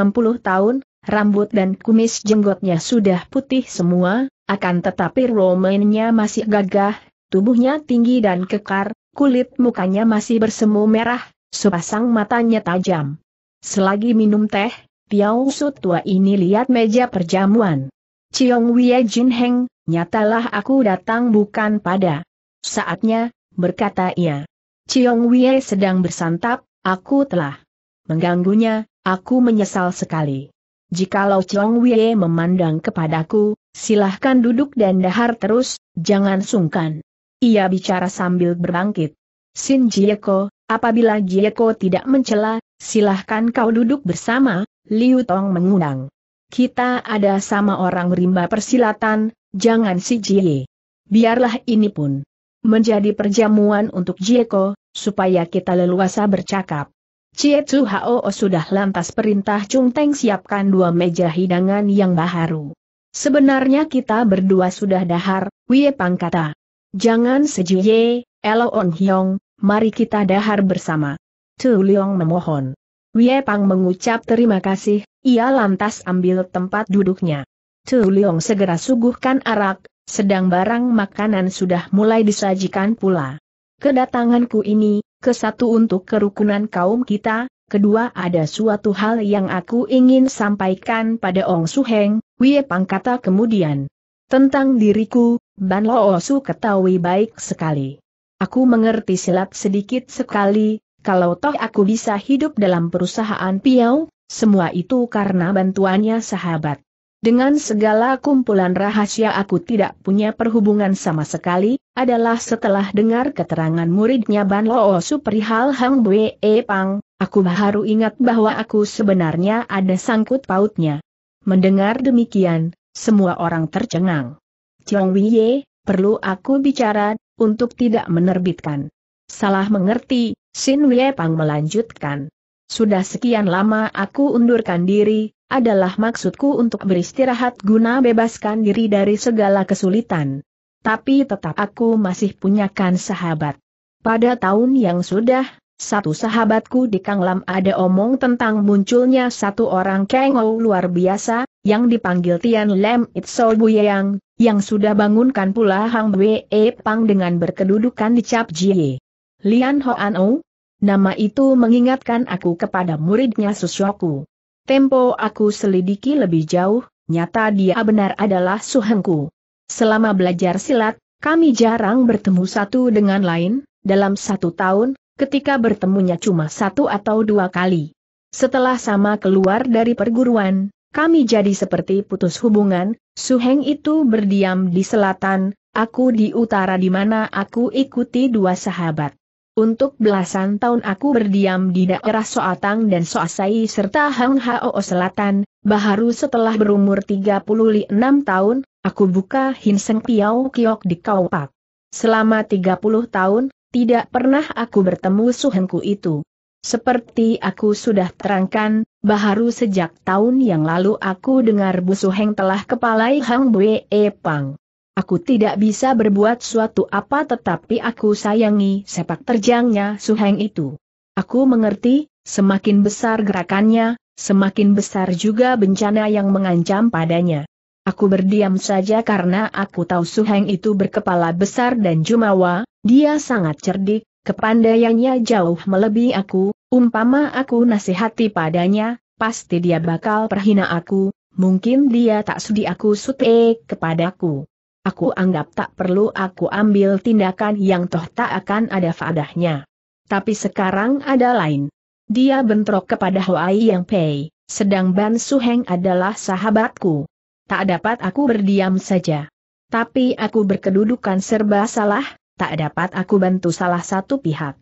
tahun, rambut dan kumis jenggotnya sudah putih semua, akan tetapi romainnya masih gagah, tubuhnya tinggi dan kekar, kulit mukanya masih bersemu merah, sepasang matanya tajam. Selagi minum teh, Piao Su tua ini lihat meja perjamuan. Ciong Wie Jin Heng, nyatalah aku datang bukan pada. Saatnya, berkata ia. Ciong Wie sedang bersantap, aku telah mengganggunya, aku menyesal sekali. Jikalau Ciong Wie memandang kepadaku, silahkan duduk dan dahar terus, jangan sungkan. Ia bicara sambil berbangkit. Sin Jieko, apabila Jieko tidak mencela, silahkan kau duduk bersama, Liu Tong mengundang. Kita ada sama orang rimba persilatan, jangan si Jie. Biarlah ini pun menjadi perjamuan untuk Jieko, supaya kita leluasa bercakap. Cie Tzu Hao sudah lantas perintah Chung Teng siapkan dua meja hidangan yang baharu. Sebenarnya kita berdua sudah dahar, Wie Pang kata. Jangan sejuye, Elo On Hyong, mari kita dahar bersama. Tu Leong memohon. Wie Pang mengucap terima kasih, ia lantas ambil tempat duduknya. Tu Liong segera suguhkan arak, sedang barang makanan sudah mulai disajikan pula. Kedatanganku ini, ke satu untuk kerukunan kaum kita, kedua ada suatu hal yang aku ingin sampaikan pada Ong Su Heng. Wie Pang kata kemudian. Tentang diriku, Ban Lo Su ketahui baik sekali. Aku mengerti silat sedikit sekali, kalau toh aku bisa hidup dalam perusahaan Piau, semua itu karena bantuannya sahabat. Dengan segala kumpulan rahasia aku tidak punya perhubungan sama sekali, adalah setelah dengar keterangan muridnya Ban Loo Perihal Hang E Pang, aku baru ingat bahwa aku sebenarnya ada sangkut pautnya. Mendengar demikian, semua orang tercengang. Chong Wiye, perlu aku bicara, untuk tidak menerbitkan Salah mengerti, Sin Wie Pang melanjutkan. Sudah sekian lama aku undurkan diri, adalah maksudku untuk beristirahat guna bebaskan diri dari segala kesulitan. Tapi tetap aku masih punyakan sahabat. Pada tahun yang sudah, satu sahabatku di Kanglam ada omong tentang munculnya satu orang kengou luar biasa, yang dipanggil Tian Lem Itso Buyang, yang sudah bangunkan pula Hang Wei Pang dengan berkedudukan di Cap Jie. Lian Hoan Ou? Nama itu mengingatkan aku kepada muridnya Susyoku. Tempo aku selidiki lebih jauh, nyata dia benar adalah Suhengku. Selama belajar silat, kami jarang bertemu satu dengan lain, dalam satu tahun, ketika bertemunya cuma satu atau dua kali. Setelah sama keluar dari perguruan, kami jadi seperti putus hubungan, Suheng itu berdiam di selatan, aku di utara di mana aku ikuti dua sahabat. Untuk belasan tahun aku berdiam di daerah Soatang dan Soasai serta Hang Hao Selatan, baharu setelah berumur 36 tahun, aku buka Hinseng Piau Kiok di Kaupak. Selama 30 tahun, tidak pernah aku bertemu suhengku itu. Seperti aku sudah terangkan, baharu sejak tahun yang lalu aku dengar Bu Suheng telah kepalai Hang Bue Pang. Aku tidak bisa berbuat suatu apa tetapi aku sayangi sepak terjangnya Suheng itu. Aku mengerti, semakin besar gerakannya, semakin besar juga bencana yang mengancam padanya. Aku berdiam saja karena aku tahu Suheng itu berkepala besar dan jumawa, dia sangat cerdik, kepandaiannya jauh melebihi aku, umpama aku nasihati padanya, pasti dia bakal perhina aku, mungkin dia tak sudi aku kepada kepadaku aku anggap tak perlu aku ambil tindakan yang toh tak akan ada fadahnya. Tapi sekarang ada lain. Dia bentrok kepada Huai Yang Pei, sedang Ban Suheng adalah sahabatku. Tak dapat aku berdiam saja. Tapi aku berkedudukan serba salah, tak dapat aku bantu salah satu pihak.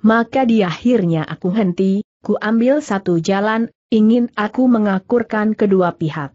Maka di akhirnya aku henti, ku ambil satu jalan, ingin aku mengakurkan kedua pihak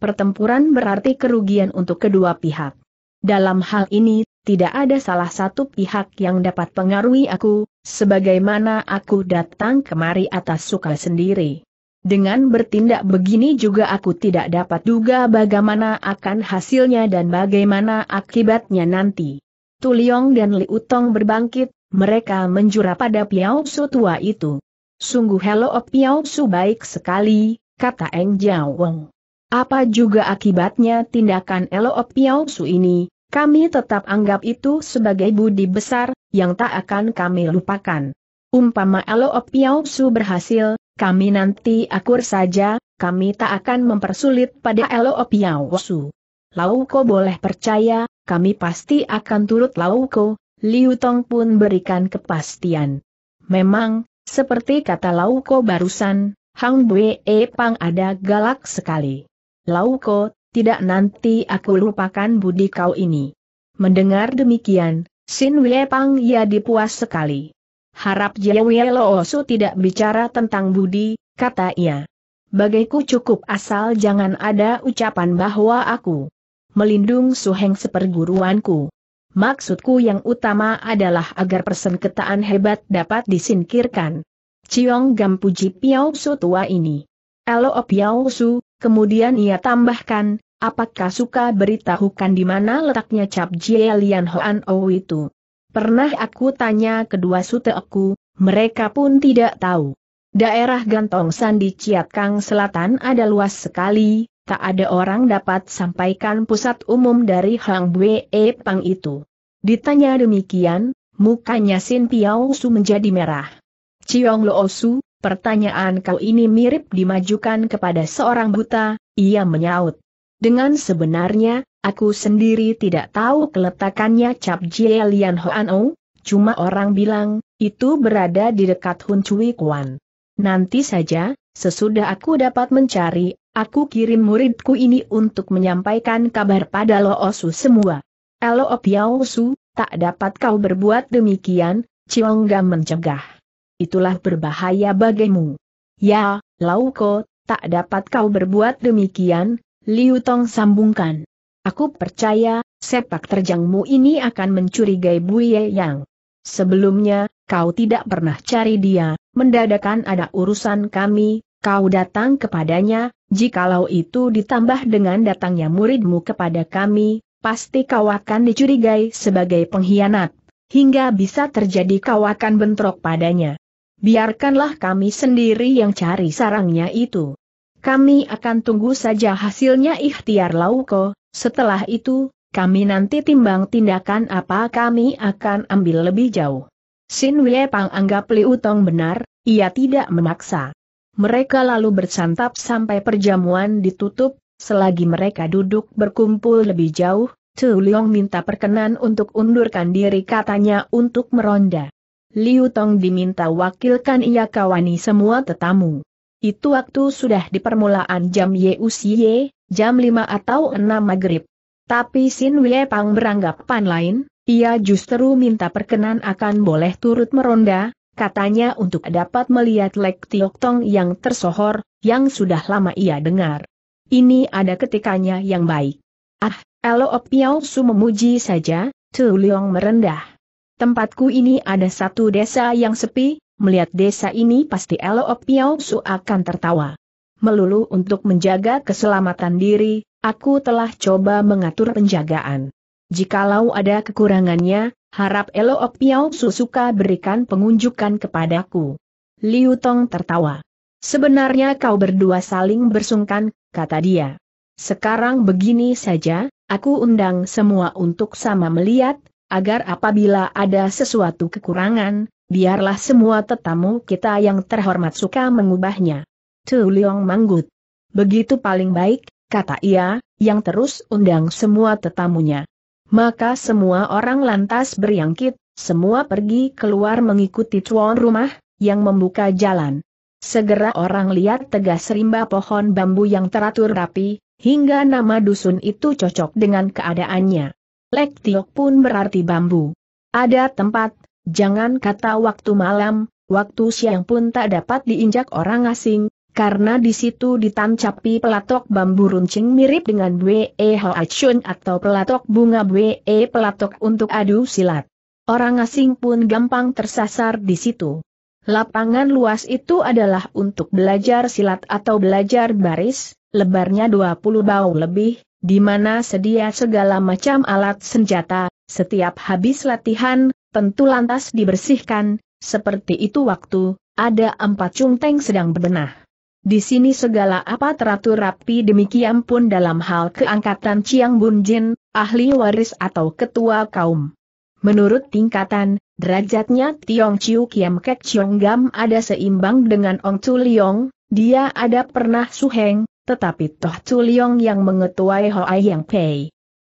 pertempuran berarti kerugian untuk kedua pihak. Dalam hal ini, tidak ada salah satu pihak yang dapat pengaruhi aku, sebagaimana aku datang kemari atas suka sendiri. Dengan bertindak begini juga aku tidak dapat duga bagaimana akan hasilnya dan bagaimana akibatnya nanti. Tuliong dan Liutong berbangkit, mereka menjura pada Piao Su tua itu. Sungguh hello Piao Su baik sekali, kata Eng Jiao Wong. Apa juga akibatnya tindakan Elo Piausu ini, kami tetap anggap itu sebagai budi besar, yang tak akan kami lupakan. Umpama Elo Piausu berhasil, kami nanti akur saja, kami tak akan mempersulit pada Elo Piausu. Lauko boleh percaya, kami pasti akan turut Lauko, Liu Tong pun berikan kepastian. Memang, seperti kata Lauko barusan, Hang E Pang ada galak sekali. Lauko, tidak nanti aku lupakan budi kau ini. Mendengar demikian, Sin Wie Pang ya dipuas sekali. Harap Jawie Loosu tidak bicara tentang budi, kata ia. Bagaiku cukup asal jangan ada ucapan bahwa aku melindung suheng seperguruanku. Maksudku yang utama adalah agar persengketaan hebat dapat disingkirkan. Ciong Gam puji Piao Su tua ini. Elo Piao Su, Kemudian ia tambahkan, apakah suka beritahukan di mana letaknya Cap Jie Lian Hoan O itu? Pernah aku tanya kedua suteku, mereka pun tidak tahu. Daerah Gantong Ciat Kang Selatan ada luas sekali, tak ada orang dapat sampaikan pusat umum dari Hang Bue e Pang itu. Ditanya demikian, mukanya Sin Piao Su menjadi merah. Ciong Lo Su, Pertanyaan kau ini mirip dimajukan kepada seorang buta, ia menyaut. Dengan sebenarnya, aku sendiri tidak tahu keletakannya Cap Jie Lian Hoan cuma orang bilang, itu berada di dekat Hun Cui Kuan. Nanti saja, sesudah aku dapat mencari, aku kirim muridku ini untuk menyampaikan kabar pada Lo Osu semua. Elo Piao Su, tak dapat kau berbuat demikian, Gam mencegah itulah berbahaya bagimu. Ya, Lauko, tak dapat kau berbuat demikian, Liu Tong sambungkan. Aku percaya, sepak terjangmu ini akan mencurigai Buye Yang. Sebelumnya, kau tidak pernah cari dia, mendadakan ada urusan kami, kau datang kepadanya, jikalau itu ditambah dengan datangnya muridmu kepada kami, pasti kau akan dicurigai sebagai pengkhianat, hingga bisa terjadi kau akan bentrok padanya biarkanlah kami sendiri yang cari sarangnya itu. Kami akan tunggu saja hasilnya ikhtiar Lauko, setelah itu, kami nanti timbang tindakan apa kami akan ambil lebih jauh. Sin Wie Pang anggap Liu Tong benar, ia tidak memaksa. Mereka lalu bersantap sampai perjamuan ditutup, selagi mereka duduk berkumpul lebih jauh, Tu Liong minta perkenan untuk undurkan diri katanya untuk meronda. Liu Tong diminta wakilkan ia kawani semua tetamu. Itu waktu sudah di permulaan jam Yeusie, jam 5 atau 6 maghrib. Tapi Sin Wei Pang beranggapan lain, ia justru minta perkenan akan boleh turut meronda, katanya untuk dapat melihat Lek Tiok Tong yang tersohor, yang sudah lama ia dengar. Ini ada ketikanya yang baik. Ah, Elo Piao Su memuji saja, Tu Leong merendah. Tempatku ini ada satu desa yang sepi, melihat desa ini pasti Elo Opiao Su akan tertawa. Melulu untuk menjaga keselamatan diri, aku telah coba mengatur penjagaan. Jikalau ada kekurangannya, harap Elo Opiao Su suka berikan pengunjukan kepadaku. Liu Tong tertawa. Sebenarnya kau berdua saling bersungkan, kata dia. Sekarang begini saja, aku undang semua untuk sama melihat, agar apabila ada sesuatu kekurangan, biarlah semua tetamu kita yang terhormat suka mengubahnya. Tu Liong manggut. Begitu paling baik, kata ia, yang terus undang semua tetamunya. Maka semua orang lantas beriangkit, semua pergi keluar mengikuti tuan rumah, yang membuka jalan. Segera orang lihat tegas rimba pohon bambu yang teratur rapi, hingga nama dusun itu cocok dengan keadaannya. Lek Tiok pun berarti bambu. Ada tempat, jangan kata waktu malam, waktu siang pun tak dapat diinjak orang asing, karena di situ ditancapi pelatok bambu runcing mirip dengan Bwe Hoachun atau pelatok bunga Bwe pelatok untuk adu silat. Orang asing pun gampang tersasar di situ. Lapangan luas itu adalah untuk belajar silat atau belajar baris, lebarnya 20 bau lebih, di mana sedia segala macam alat senjata, setiap habis latihan, tentu lantas dibersihkan, seperti itu waktu, ada empat cungteng sedang berbenah. Di sini segala apa teratur rapi demikian pun dalam hal keangkatan Chiang Bunjin, ahli waris atau ketua kaum. Menurut tingkatan, derajatnya Tiong Chiu Kiam Kek Chiong Gam ada seimbang dengan Ong Chu Liong, dia ada pernah suheng, tetapi Toh Chuliong yang mengetuai Hoai Yang Pei.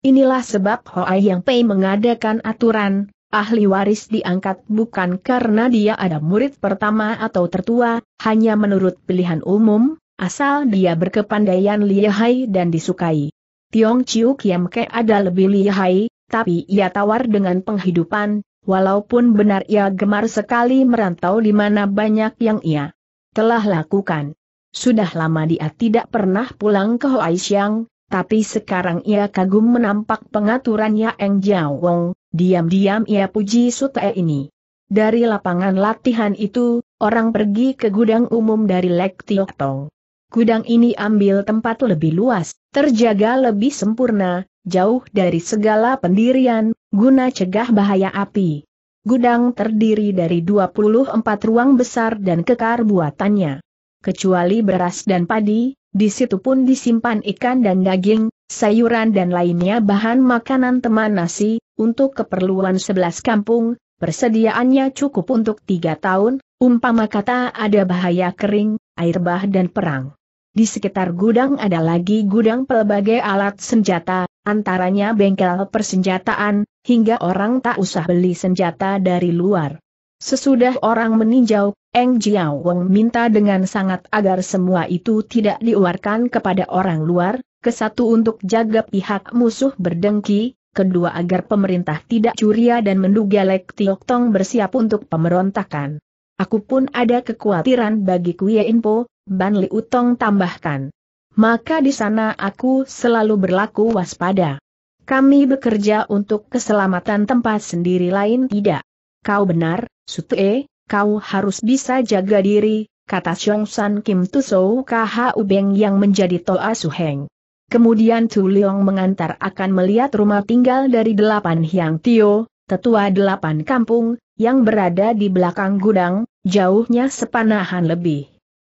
Inilah sebab Hoai Yang Pei mengadakan aturan, ahli waris diangkat bukan karena dia ada murid pertama atau tertua, hanya menurut pilihan umum, asal dia berkepandaian lihai dan disukai. Tiong Chiu Kiam Ke ada lebih lihai, tapi ia tawar dengan penghidupan, walaupun benar ia gemar sekali merantau di mana banyak yang ia telah lakukan. Sudah lama dia tidak pernah pulang ke Hoi tapi sekarang ia kagum menampak pengaturannya Eng Jiao Wong, diam-diam ia puji Sute ini. Dari lapangan latihan itu, orang pergi ke gudang umum dari Lek Tiok Tong. Gudang ini ambil tempat lebih luas, terjaga lebih sempurna, jauh dari segala pendirian, guna cegah bahaya api. Gudang terdiri dari 24 ruang besar dan kekar buatannya kecuali beras dan padi, di situ pun disimpan ikan dan daging, sayuran dan lainnya bahan makanan teman nasi, untuk keperluan sebelas kampung, persediaannya cukup untuk tiga tahun, umpama kata ada bahaya kering, air bah dan perang. Di sekitar gudang ada lagi gudang pelbagai alat senjata, antaranya bengkel persenjataan, hingga orang tak usah beli senjata dari luar. Sesudah orang meninjau, Eng Jiao Wong minta dengan sangat agar semua itu tidak diuarkan kepada orang luar, kesatu untuk jaga pihak musuh berdengki, kedua agar pemerintah tidak curia dan menduga Lek Tiok Tong bersiap untuk pemberontakan. Aku pun ada kekhawatiran bagi Kuya Inpo, Ban Li Utong tambahkan. Maka di sana aku selalu berlaku waspada. Kami bekerja untuk keselamatan tempat sendiri lain tidak. Kau benar, Sute, kau harus bisa jaga diri, kata Xiong San Kim Tusou Khu Beng yang menjadi Toa Suheng. Kemudian Tu Leong mengantar akan melihat rumah tinggal dari delapan Hyang Tio, tetua delapan kampung, yang berada di belakang gudang, jauhnya sepanahan lebih.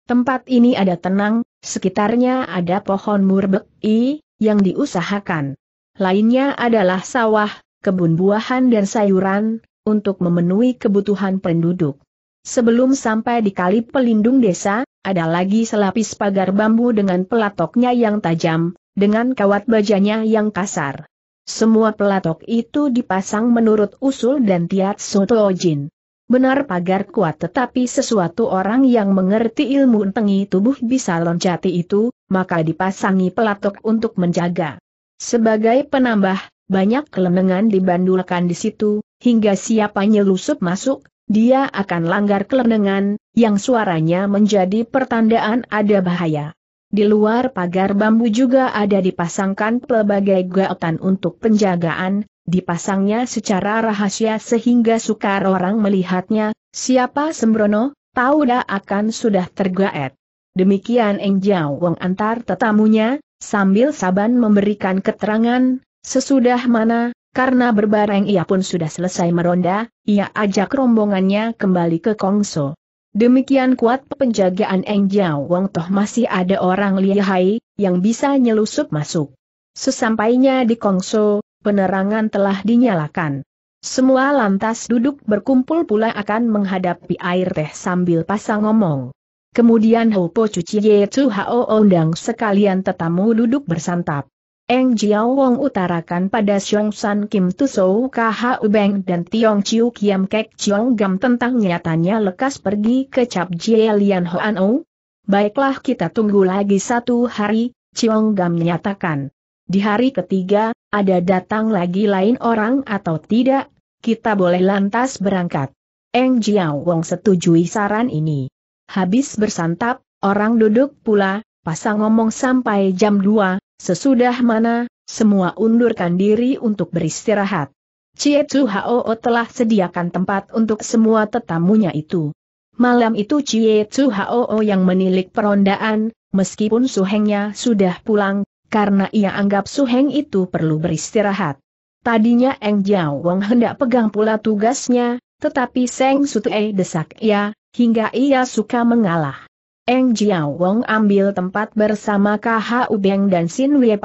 Tempat ini ada tenang, sekitarnya ada pohon murbek i, yang diusahakan. Lainnya adalah sawah, kebun buahan dan sayuran, untuk memenuhi kebutuhan penduduk. Sebelum sampai di kali pelindung desa, ada lagi selapis pagar bambu dengan pelatoknya yang tajam, dengan kawat bajanya yang kasar. Semua pelatok itu dipasang menurut usul dan tiat Sotojin. Benar pagar kuat tetapi sesuatu orang yang mengerti ilmu tengi tubuh bisa loncati itu, maka dipasangi pelatok untuk menjaga. Sebagai penambah, banyak kelemengan dibandulkan di situ, hingga siapa nyelusup masuk, dia akan langgar kelenengan, yang suaranya menjadi pertandaan ada bahaya. Di luar pagar bambu juga ada dipasangkan pelbagai gaotan untuk penjagaan, dipasangnya secara rahasia sehingga sukar orang melihatnya, siapa sembrono, tahu dah akan sudah tergaet. Demikian Eng Jiao Wong antar tetamunya, sambil Saban memberikan keterangan, sesudah mana, karena berbareng ia pun sudah selesai meronda, ia ajak rombongannya kembali ke Kongso. Demikian kuat penjagaan Eng Jiao Wong toh masih ada orang lihai, yang bisa nyelusup masuk. Sesampainya di Kongso, penerangan telah dinyalakan. Semua lantas duduk berkumpul pula akan menghadapi air teh sambil pasang ngomong. Kemudian Hopo Cuci Ye Hao undang sekalian tetamu duduk bersantap. Eng Jiao Wong utarakan pada Xiong San Kim Sou Khu Beng dan Tiong Chiu Kiam Kek Chiong Gam tentang nyatanya lekas pergi ke Cap Jie Lian Hoan O. Baiklah kita tunggu lagi satu hari, Chiong Gam nyatakan. Di hari ketiga, ada datang lagi lain orang atau tidak, kita boleh lantas berangkat. Eng Jiao Wong setujui saran ini. Habis bersantap, orang duduk pula, pasang ngomong sampai jam 2, Sesudah mana, semua undurkan diri untuk beristirahat. Cie Chu Hao telah sediakan tempat untuk semua tetamunya itu. Malam itu Cie Chu Hao yang menilik perondaan, meskipun Suhengnya sudah pulang, karena ia anggap Suheng itu perlu beristirahat. Tadinya Eng Jiao Wong hendak pegang pula tugasnya, tetapi Seng Sutue desak ia, hingga ia suka mengalah. Eng Jiao Wong ambil tempat bersama KH Ubeng dan Sin Wei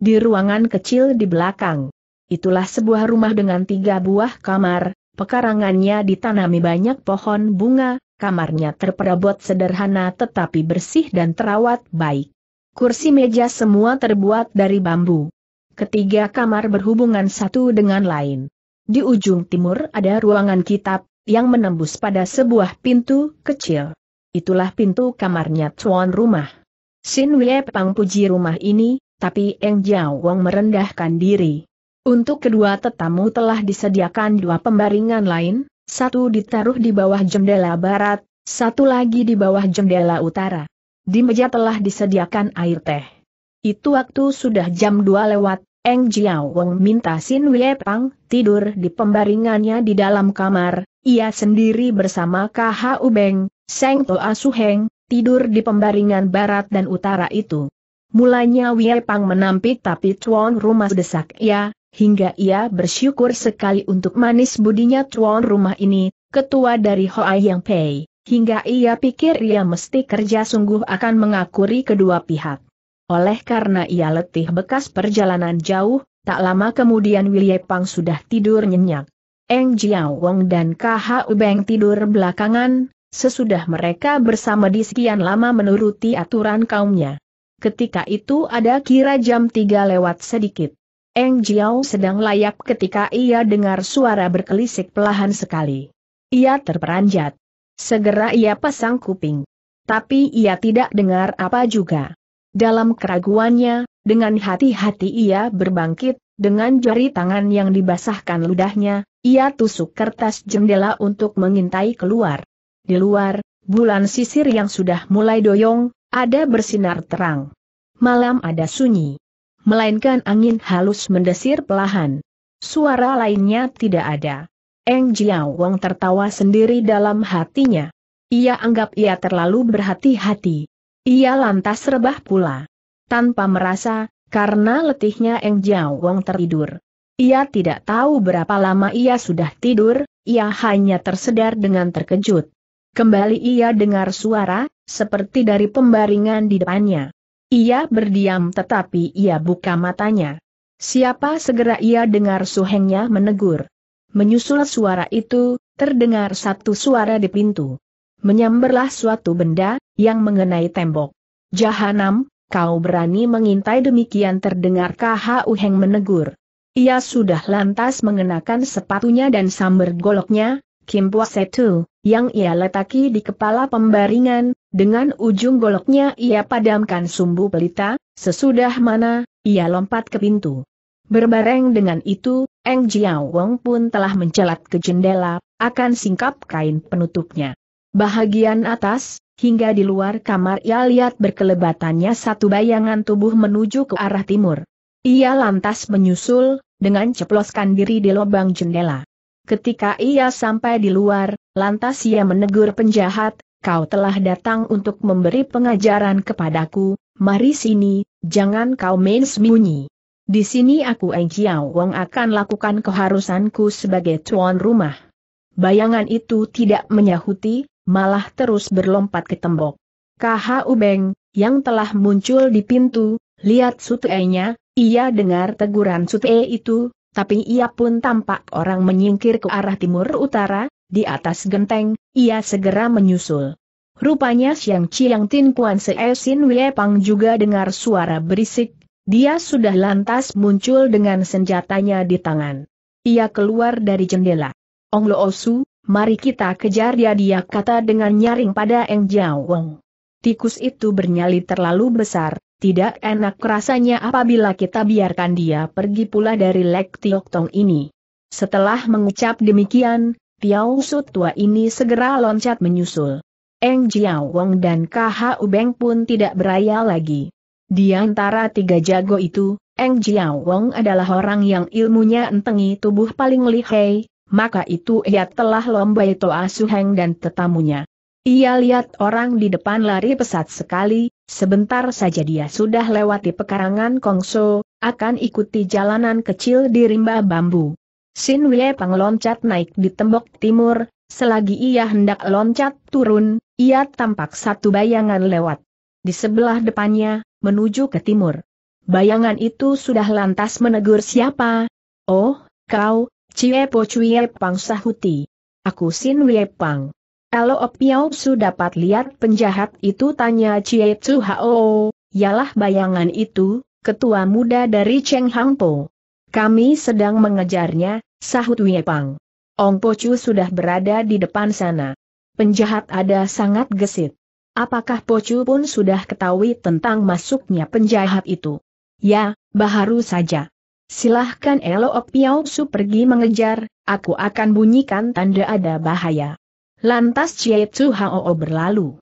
di ruangan kecil di belakang. Itulah sebuah rumah dengan tiga buah kamar, pekarangannya ditanami banyak pohon bunga, kamarnya terperabot sederhana tetapi bersih dan terawat baik. Kursi meja semua terbuat dari bambu. Ketiga kamar berhubungan satu dengan lain. Di ujung timur ada ruangan kitab, yang menembus pada sebuah pintu kecil itulah pintu kamarnya tuan rumah. Sin Wie Pang puji rumah ini, tapi Eng Jiao Wong merendahkan diri. Untuk kedua tetamu telah disediakan dua pembaringan lain, satu ditaruh di bawah jendela barat, satu lagi di bawah jendela utara. Di meja telah disediakan air teh. Itu waktu sudah jam 2 lewat, Eng Jiao Wong minta Sin Wie Pang tidur di pembaringannya di dalam kamar, ia sendiri bersama KH Ubeng, Seng Toa Suheng, tidur di pembaringan barat dan utara itu. Mulanya Wie Pang menampik tapi tuan rumah desak ia, hingga ia bersyukur sekali untuk manis budinya tuan rumah ini, ketua dari Hoa Yang Pei, hingga ia pikir ia mesti kerja sungguh akan mengakuri kedua pihak. Oleh karena ia letih bekas perjalanan jauh, tak lama kemudian Wilye Pang sudah tidur nyenyak. Eng Jiao Wong dan KHU Beng tidur belakangan, sesudah mereka bersama di sekian lama menuruti aturan kaumnya. Ketika itu ada kira jam tiga lewat sedikit. Eng Jiao sedang layak ketika ia dengar suara berkelisik pelahan sekali. Ia terperanjat. Segera ia pasang kuping. Tapi ia tidak dengar apa juga. Dalam keraguannya, dengan hati-hati ia berbangkit, dengan jari tangan yang dibasahkan ludahnya, ia tusuk kertas jendela untuk mengintai keluar. Di luar, bulan sisir yang sudah mulai doyong, ada bersinar terang. Malam ada sunyi. Melainkan angin halus mendesir pelahan. Suara lainnya tidak ada. Eng Jiao Wang tertawa sendiri dalam hatinya. Ia anggap ia terlalu berhati-hati. Ia lantas rebah pula. Tanpa merasa, karena letihnya Eng Jiao Wong tertidur. Ia tidak tahu berapa lama ia sudah tidur, ia hanya tersedar dengan terkejut. Kembali ia dengar suara, seperti dari pembaringan di depannya. Ia berdiam tetapi ia buka matanya. Siapa segera ia dengar suhengnya menegur. Menyusul suara itu, terdengar satu suara di pintu. Menyamberlah suatu benda, yang mengenai tembok. Jahanam, kau berani mengintai demikian terdengar KHU Heng menegur. Ia sudah lantas mengenakan sepatunya dan samber goloknya, Kim setu, yang ia letaki di kepala pembaringan, dengan ujung goloknya ia padamkan sumbu pelita, sesudah mana, ia lompat ke pintu. Berbareng dengan itu, Eng Jiao Wong pun telah mencelat ke jendela, akan singkap kain penutupnya. Bahagian atas, Hingga di luar kamar ia lihat berkelebatannya satu bayangan tubuh menuju ke arah timur. Ia lantas menyusul, dengan ceploskan diri di lubang jendela. Ketika ia sampai di luar, lantas ia menegur penjahat, kau telah datang untuk memberi pengajaran kepadaku, mari sini, jangan kau main sembunyi. Di sini aku Eng Jiao Wong akan lakukan keharusanku sebagai tuan rumah. Bayangan itu tidak menyahuti, malah terus berlompat ke tembok. Kaha Ubeng, yang telah muncul di pintu, lihat sutenya, ia dengar teguran sute itu, tapi ia pun tampak orang menyingkir ke arah timur utara, di atas genteng, ia segera menyusul. Rupanya Siang Chiang Tin puan Se Sin Pang juga dengar suara berisik, dia sudah lantas muncul dengan senjatanya di tangan. Ia keluar dari jendela. Ong Lo Osu, Mari kita kejar dia dia kata dengan nyaring pada Eng Jiao Wong. Tikus itu bernyali terlalu besar, tidak enak rasanya apabila kita biarkan dia pergi pula dari Lek Tiok Tong ini. Setelah mengucap demikian, Piao Su tua ini segera loncat menyusul. Eng Jiao Wong dan KH Beng pun tidak beraya lagi. Di antara tiga jago itu, Eng Jiao Wong adalah orang yang ilmunya entengi tubuh paling lihai, maka itu ia telah lombai Toa Suheng dan tetamunya. Ia lihat orang di depan lari pesat sekali, sebentar saja dia sudah lewati pekarangan Kongso, akan ikuti jalanan kecil di rimba bambu. Sin Wie Pang loncat naik di tembok timur, selagi ia hendak loncat turun, ia tampak satu bayangan lewat. Di sebelah depannya, menuju ke timur. Bayangan itu sudah lantas menegur siapa? Oh, kau, Cie Po Cie Pang Sahuti. Aku Sin Wie Pang. Kalau Opiao Su dapat lihat penjahat itu tanya Cie Tzu Hao, yalah bayangan itu, ketua muda dari Cheng Hang Po. Kami sedang mengejarnya, sahut Wie Pang. Ong Po Chu sudah berada di depan sana. Penjahat ada sangat gesit. Apakah Po Chu pun sudah ketahui tentang masuknya penjahat itu? Ya, baharu saja. Silahkan elo Piao Su pergi mengejar, aku akan bunyikan tanda ada bahaya. Lantas Chie Tsu Hao berlalu.